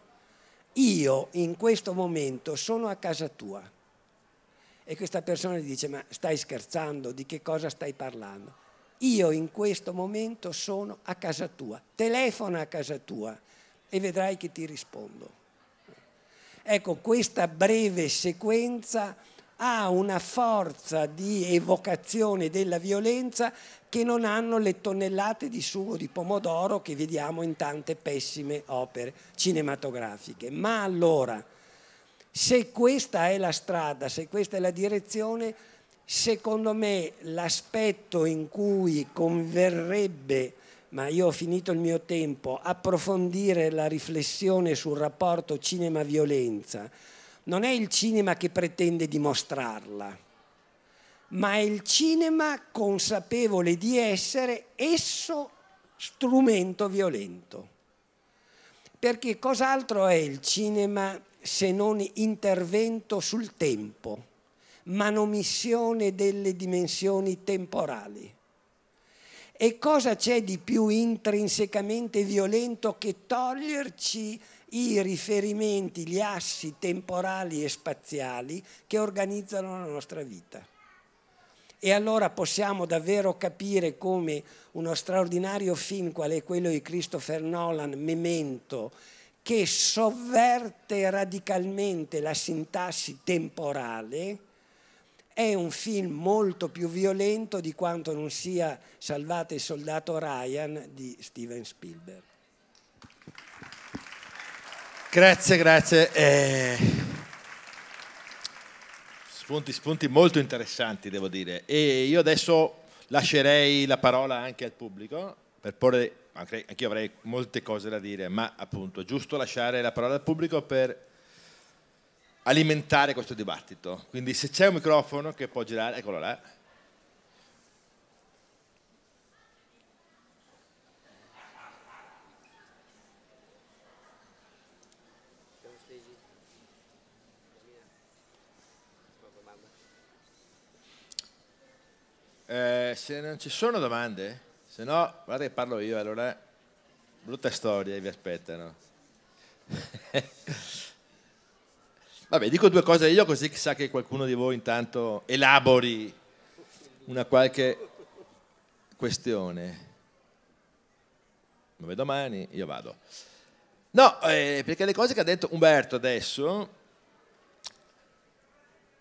io in questo momento sono a casa tua. E questa persona gli dice, ma stai scherzando, di che cosa stai parlando? io in questo momento sono a casa tua, telefona a casa tua e vedrai che ti rispondo. Ecco, questa breve sequenza ha una forza di evocazione della violenza che non hanno le tonnellate di sugo di pomodoro che vediamo in tante pessime opere cinematografiche. Ma allora, se questa è la strada, se questa è la direzione, Secondo me l'aspetto in cui converrebbe, ma io ho finito il mio tempo, approfondire la riflessione sul rapporto cinema-violenza non è il cinema che pretende dimostrarla, ma è il cinema consapevole di essere esso strumento violento. Perché cos'altro è il cinema se non intervento sul tempo? manomissione delle dimensioni temporali. E cosa c'è di più intrinsecamente violento che toglierci i riferimenti, gli assi temporali e spaziali che organizzano la nostra vita? E allora possiamo davvero capire come uno straordinario film, qual è quello di Christopher Nolan, Memento, che sovverte radicalmente la sintassi temporale, è un film molto più violento di quanto non sia Salvate il soldato Ryan di Steven Spielberg. Grazie, grazie. Eh, spunti, spunti molto interessanti, devo dire. E io adesso lascerei la parola anche al pubblico per porre, anche io avrei molte cose da dire, ma appunto è giusto lasciare la parola al pubblico per alimentare questo dibattito. Quindi se c'è un microfono che può girare, eccolo là. Eh, se non ci sono domande, se no, guarda che parlo io, allora brutta storia vi aspettano. Vabbè, dico due cose io così chissà che qualcuno di voi intanto elabori una qualche questione. vedo domani io vado. No, eh, perché le cose che ha detto Umberto adesso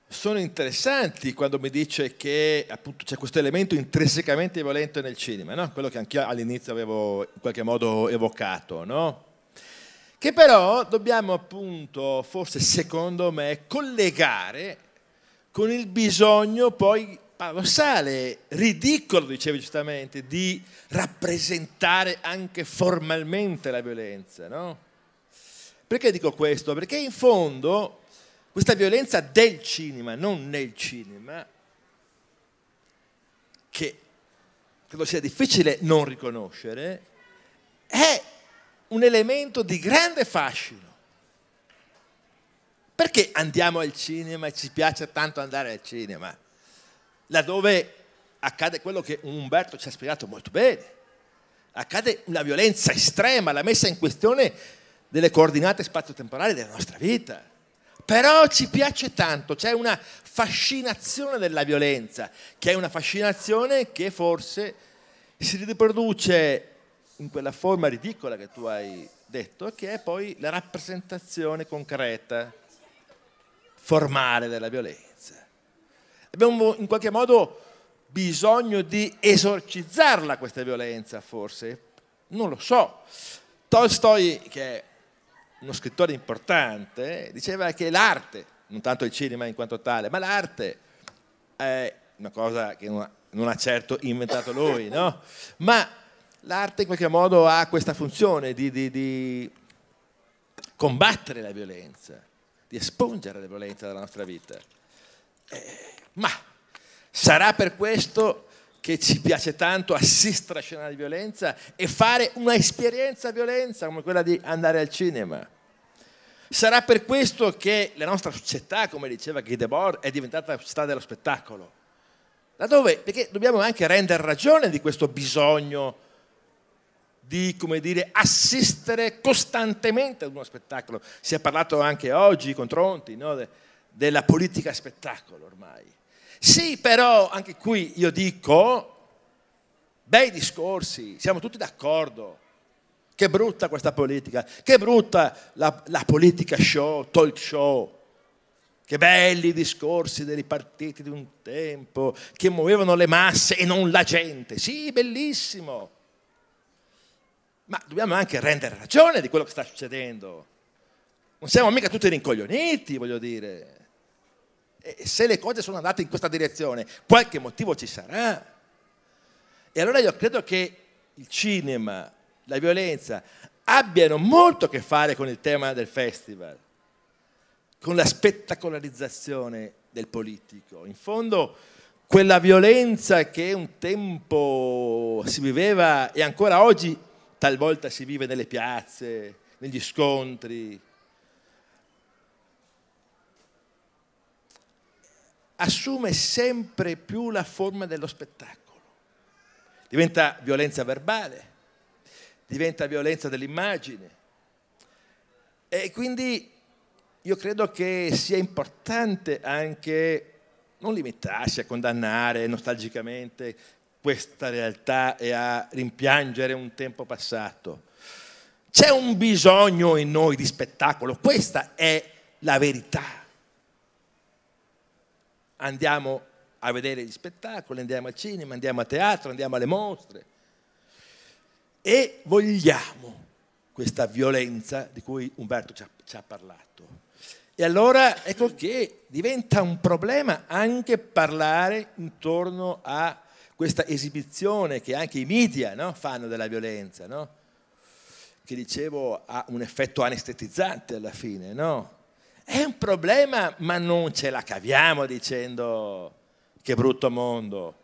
sono interessanti quando mi dice che appunto c'è questo elemento intrinsecamente violento nel cinema, no? quello che anch'io all'inizio avevo in qualche modo evocato, no? che però dobbiamo appunto, forse secondo me, collegare con il bisogno poi paradossale, ridicolo, dicevi giustamente, di rappresentare anche formalmente la violenza. No? Perché dico questo? Perché in fondo questa violenza del cinema, non nel cinema, che credo sia difficile non riconoscere, è un elemento di grande fascino. Perché andiamo al cinema e ci piace tanto andare al cinema? Laddove accade quello che Umberto ci ha spiegato molto bene. Accade una violenza estrema, la messa in questione delle coordinate spazio-temporali della nostra vita. Però ci piace tanto, c'è una fascinazione della violenza, che è una fascinazione che forse si riproduce in quella forma ridicola che tu hai detto, che è poi la rappresentazione concreta, formale della violenza. Abbiamo in qualche modo bisogno di esorcizzarla questa violenza, forse? Non lo so. Tolstoi, che è uno scrittore importante, diceva che l'arte, non tanto il cinema in quanto tale, ma l'arte è una cosa che non ha, certo inventato lui, no? Ma l'arte in qualche modo ha questa funzione di, di, di combattere la violenza, di espungere la violenza dalla nostra vita. Eh, ma sarà per questo che ci piace tanto assistere a scena di violenza e fare un'esperienza violenza come quella di andare al cinema. Sarà per questo che la nostra società, come diceva Guy Debord, è diventata la società dello spettacolo. Laddove, perché dobbiamo anche rendere ragione di questo bisogno di dire, assistere costantemente ad uno spettacolo. Si è parlato anche oggi con Tronti no? De, della politica spettacolo ormai. Sì, però anche qui io dico, bei discorsi, siamo tutti d'accordo. Che brutta questa politica, che brutta la, la politica show, talk show. Che belli i discorsi dei partiti di un tempo che muovevano le masse e non la gente. Sì, bellissimo ma dobbiamo anche rendere ragione di quello che sta succedendo. Non siamo mica tutti rincoglioniti, voglio dire. E se le cose sono andate in questa direzione, qualche motivo ci sarà. E allora io credo che il cinema, la violenza, abbiano molto a che fare con il tema del festival, con la spettacolarizzazione del politico. In fondo quella violenza che un tempo si viveva e ancora oggi talvolta si vive nelle piazze, negli scontri. Assume sempre più la forma dello spettacolo. Diventa violenza verbale, diventa violenza dell'immagine. E quindi io credo che sia importante anche non limitarsi a condannare nostalgicamente questa realtà e a rimpiangere un tempo passato. C'è un bisogno in noi di spettacolo, questa è la verità. Andiamo a vedere gli spettacoli, andiamo al cinema, andiamo a teatro, andiamo alle mostre e vogliamo questa violenza di cui Umberto ci ha, ci ha parlato. E allora ecco che diventa un problema anche parlare intorno a questa esibizione che anche i media no, fanno della violenza, no? che dicevo ha un effetto anestetizzante alla fine, no? È un problema, ma non ce la caviamo dicendo che brutto mondo.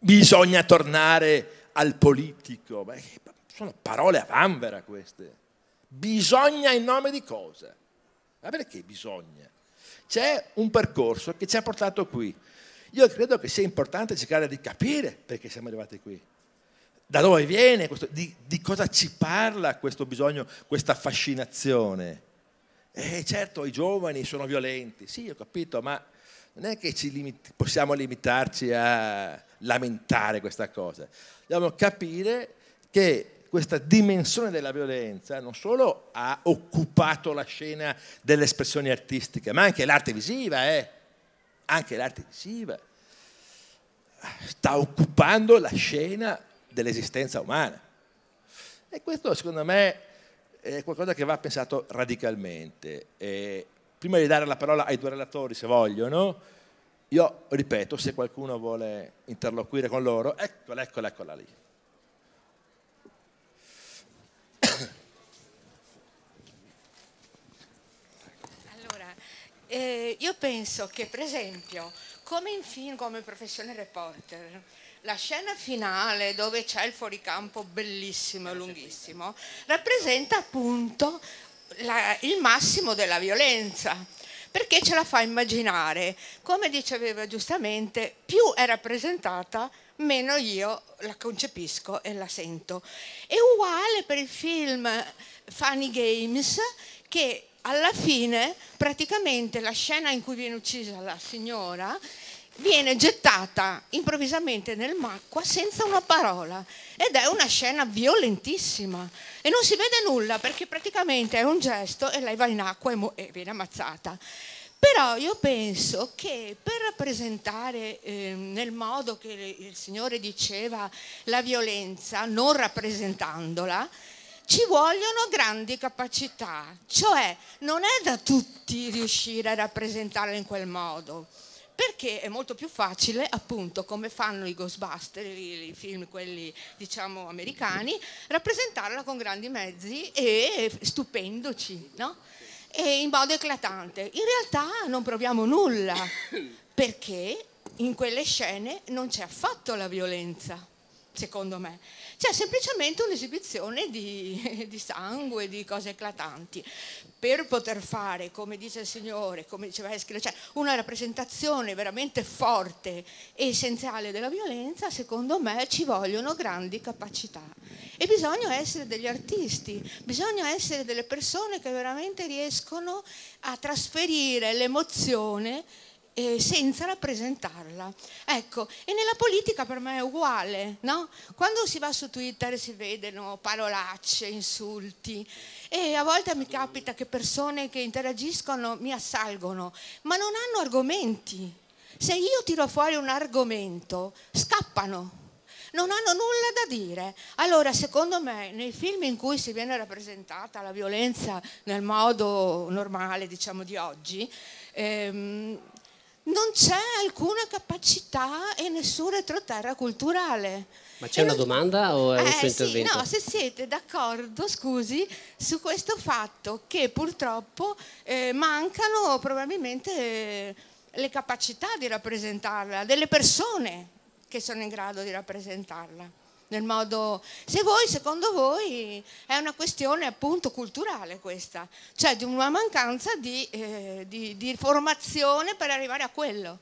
Bisogna tornare al politico. Beh, sono parole a vanvera queste. Bisogna in nome di cosa? Ma perché bisogna? C'è un percorso che ci ha portato qui. Io credo che sia importante cercare di capire perché siamo arrivati qui, da dove viene, questo, di, di, cosa ci parla questo bisogno, questa fascinazione. E eh, certo i giovani sono violenti, sì ho capito, ma non è che limiti, possiamo limitarci a lamentare questa cosa. Dobbiamo capire che questa dimensione della violenza non solo ha occupato la scena delle espressioni artistiche, ma anche l'arte visiva. Eh anche l'arte visiva sta occupando la scena dell'esistenza umana. E questo secondo me è qualcosa che va pensato radicalmente. E prima di dare la parola ai due relatori, se vogliono, io ripeto, se qualcuno vuole interloquire con loro, eccola, eccola, eccola lì. Eh, io penso che, per esempio, come in film, come professione reporter, la scena finale dove c'è il fuoricampo bellissimo e eh, lunghissimo certo. rappresenta appunto la, il massimo della violenza perché ce la fa immaginare come diceva giustamente più è rappresentata meno io la concepisco e la sento è uguale per il film Funny Games che alla fine praticamente la scena in cui viene uccisa la signora viene gettata improvvisamente nel macqua senza una parola ed è una scena violentissima e non si vede nulla perché praticamente è un gesto e lei va in acqua e, e viene ammazzata. Però io penso che per rappresentare eh, nel modo che il Signore diceva la violenza, non rappresentandola, ci vogliono grandi capacità, cioè non è da tutti riuscire a rappresentarla in quel modo, perché è molto più facile, appunto, come fanno i Ghostbuster, i, film quelli diciamo americani, rappresentarla con grandi mezzi e stupendoci, no? E in modo eclatante. In realtà non proviamo nulla, perché in quelle scene non c'è affatto la violenza, secondo me c'è semplicemente un'esibizione di, di sangue, di cose eclatanti. Per poter fare, come dice il Signore, come diceva Eschilo, cioè una rappresentazione veramente forte e essenziale della violenza, secondo me ci vogliono grandi capacità. E bisogna essere degli artisti, bisogna essere delle persone che veramente riescono a trasferire l'emozione eh, senza rappresentarla. Ecco, e nella politica per me è uguale, no? Quando si va su Twitter si vedono parolacce, insulti e a volte mi capita che persone che interagiscono mi assalgono, ma non hanno argomenti. Se io tiro fuori un argomento, scappano non hanno nulla da dire. Allora, secondo me, nei film in cui si viene rappresentata la violenza nel modo normale, diciamo di oggi, ehm, non c'è alcuna capacità e nessun retroterra culturale. Ma c'è una non... domanda o è eh, un suo intervento? Sì, no, se siete d'accordo, scusi, su questo fatto che purtroppo eh, mancano probabilmente eh, le capacità di rappresentarla, delle persone che sono in grado di rappresentarla nel modo... Se voi, secondo voi, è una questione appunto culturale questa, cioè di una mancanza di, eh, di, di formazione per arrivare a quello.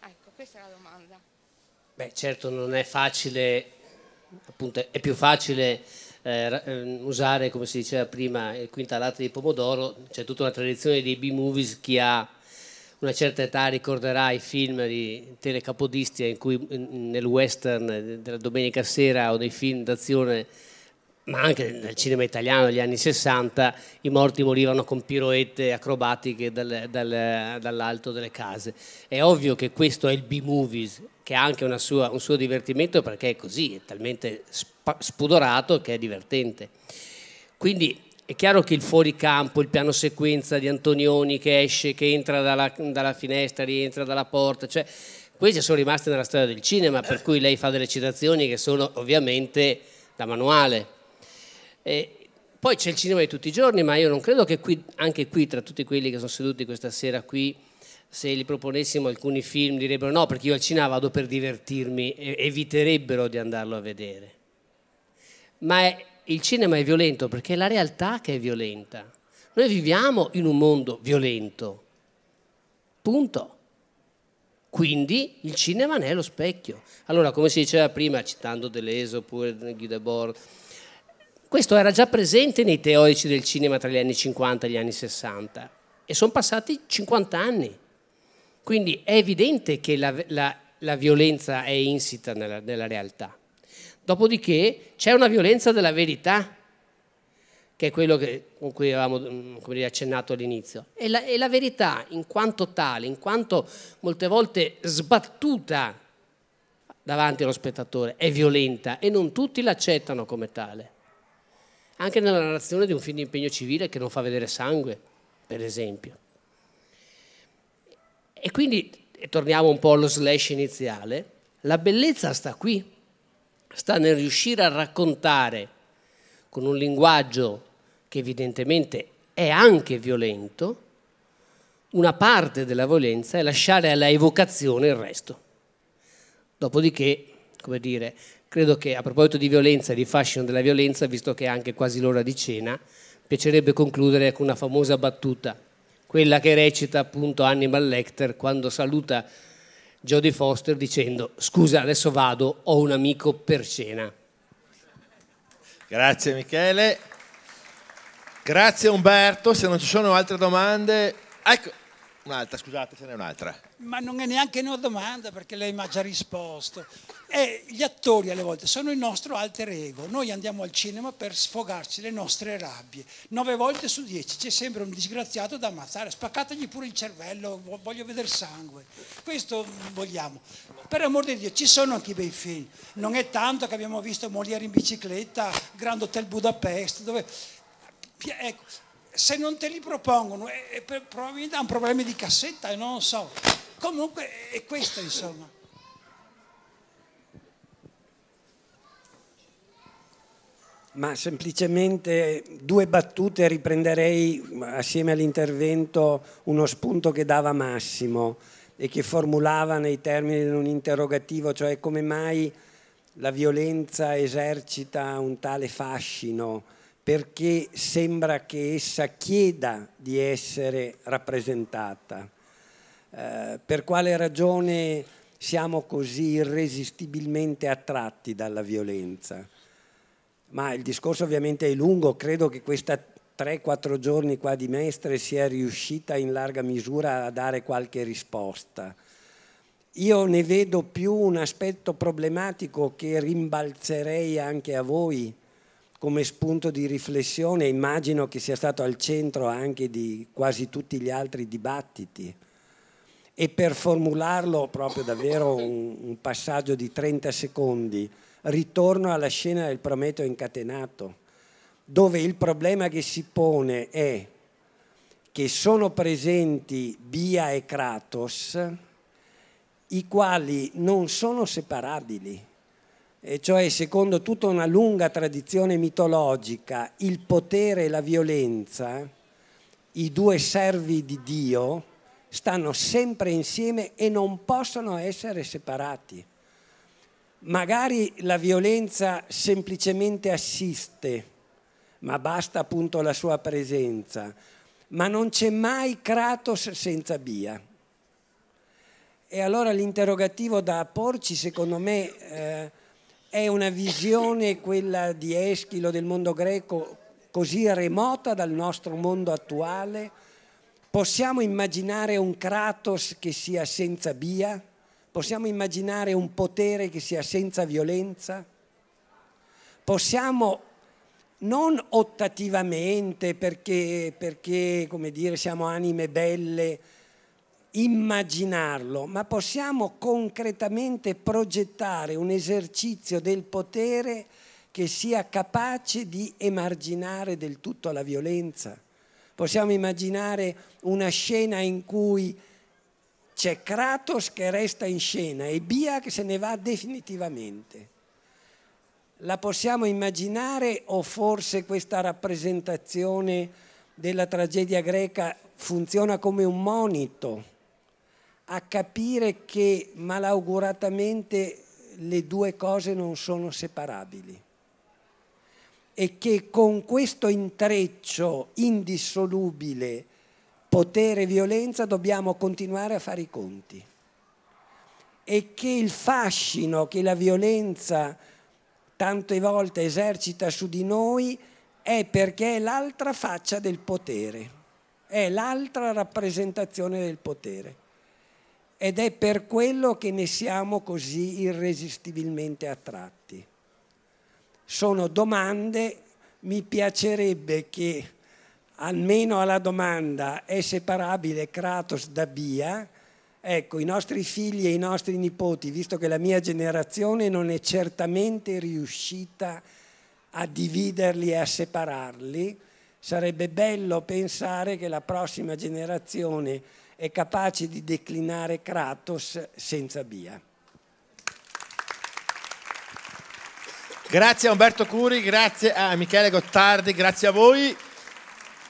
Ecco, questa è la domanda. Beh, certo non è facile, appunto è più facile eh, eh usare, come si diceva prima, il quinta latte di pomodoro, c'è tutta una tradizione dei B-movies, chi ha una certa età ricorderà i film di telecapodistia in cui nel western eh, della domenica sera o dei film d'azione ma anche nel cinema italiano degli anni 60 i morti morivano con piroette acrobatiche dal, dal, dall'alto delle case. È ovvio che questo è il B-movies, che ha anche sua, un suo divertimento perché è così, è talmente spudorato che è divertente. Quindi è chiaro che il fuoricampo, il piano sequenza di Antonioni che esce, che entra dalla, dalla finestra, rientra dalla porta, cioè, queste sono rimaste nella storia del cinema, per cui lei fa delle citazioni che sono ovviamente da manuale. E poi c'è il cinema di tutti i giorni, ma io non credo che qui, anche qui, tra tutti quelli che sono seduti questa sera qui, se gli proponessimo alcuni film direbbero no, perché io al cinema vado per divertirmi, eviterebbero di andarlo a vedere. Ma è, il cinema è violento perché è la realtà che è violenta. Noi viviamo in un mondo violento. Punto. Quindi il cinema ne è lo specchio. Allora, come si diceva prima, citando Deleuze oppure Guy Debord, questo era già presente nei teorici del cinema tra gli anni 50 e gli anni 60 e sono passati 50 anni. Quindi è evidente che la, la, la violenza è insita nella, nella realtà. Dopodiché c'è una violenza della verità, che è quello che, con cui avevamo mm, cui accennato all'inizio. E la, e la verità, in quanto tale, in quanto molte volte sbattuta davanti allo spettatore, è violenta e non tutti l'accettano come tale. Anche nella narrazione di un film di impegno civile che non fa vedere sangue, per esempio. E quindi, e torniamo un po' allo slash iniziale, la bellezza sta qui sta nel riuscire a raccontare con un linguaggio che evidentemente è anche violento, una parte della violenza e lasciare alla evocazione il resto. Dopodiché, come dire, credo che a proposito di violenza e di fascino della violenza, visto che è anche quasi l'ora di cena, piacerebbe concludere con una famosa battuta, quella che recita appunto Hannibal Lecter quando saluta Jodie Foster dicendo scusa adesso vado, ho un amico per cena. Grazie Michele, grazie Umberto, se non ci sono altre domande... Ecco. Un'altra, scusate, ce n'è un'altra. Ma non è neanche una domanda perché lei mi ha già risposto. E eh, gli attori alle volte sono il nostro alter ego. Noi andiamo al cinema per sfogarci le nostre rabbie. Nove volte su dieci c'è sempre un disgraziato da ammazzare. Spaccategli pure il cervello, voglio vedere sangue. Questo vogliamo. Per amor di Dio, ci sono anche i bei film. Non è tanto che abbiamo visto Molière in bicicletta, Grand Hotel Budapest, dove... Ecco se non te li propongono, è, eh, è, eh, probabilmente un problema di cassetta e non lo so. Comunque è questo insomma. Ma semplicemente due battute riprenderei assieme all'intervento uno spunto che dava Massimo e che formulava nei termini di un interrogativo, cioè come mai la violenza esercita un tale fascino perché sembra che essa chieda di essere rappresentata. Eh, per quale ragione siamo così irresistibilmente attratti dalla violenza? Ma il discorso ovviamente è lungo, credo che questa 3-4 giorni qua di Mestre sia riuscita in larga misura a dare qualche risposta. Io ne vedo più un aspetto problematico che rimbalzerei anche a voi, come spunto di riflessione, immagino che sia stato al centro anche di quasi tutti gli altri dibattiti. E per formularlo proprio davvero un, un passaggio di 30 secondi, ritorno alla scena del Prometeo incatenato, dove il problema che si pone è che sono presenti Bia e Kratos, i quali non sono separabili e cioè secondo tutta una lunga tradizione mitologica, il potere e la violenza, i due servi di Dio, stanno sempre insieme e non possono essere separati. Magari la violenza semplicemente assiste, ma basta appunto la sua presenza, ma non c'è mai Kratos senza Bia. E allora l'interrogativo da porci, secondo me, eh, è una visione, quella di Eschilo, del mondo greco, così remota dal nostro mondo attuale? Possiamo immaginare un Kratos che sia senza via? Possiamo immaginare un potere che sia senza violenza? Possiamo non ottativamente perché, perché come dire, siamo anime belle, immaginarlo, ma possiamo concretamente progettare un esercizio del potere che sia capace di emarginare del tutto la violenza. Possiamo immaginare una scena in cui c'è Kratos che resta in scena e Bia che se ne va definitivamente. La possiamo immaginare o forse questa rappresentazione della tragedia greca funziona come un monito? a capire che malauguratamente le due cose non sono separabili e che con questo intreccio indissolubile potere e violenza dobbiamo continuare a fare i conti e che il fascino che la violenza tante volte esercita su di noi è perché è l'altra faccia del potere, è l'altra rappresentazione del potere ed è per quello che ne siamo così irresistibilmente attratti. Sono domande, mi piacerebbe che almeno alla domanda è separabile Kratos da Bia, ecco, i nostri figli e i nostri nipoti, visto che la mia generazione non è certamente riuscita a dividerli e a separarli, sarebbe bello pensare che la prossima generazione è capace di declinare Kratos senza Bia. Grazie a Umberto Curi, grazie a Michele Gottardi, grazie a voi.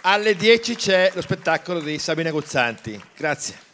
Alle 10 c'è lo spettacolo di Sabina Guzzanti. Grazie.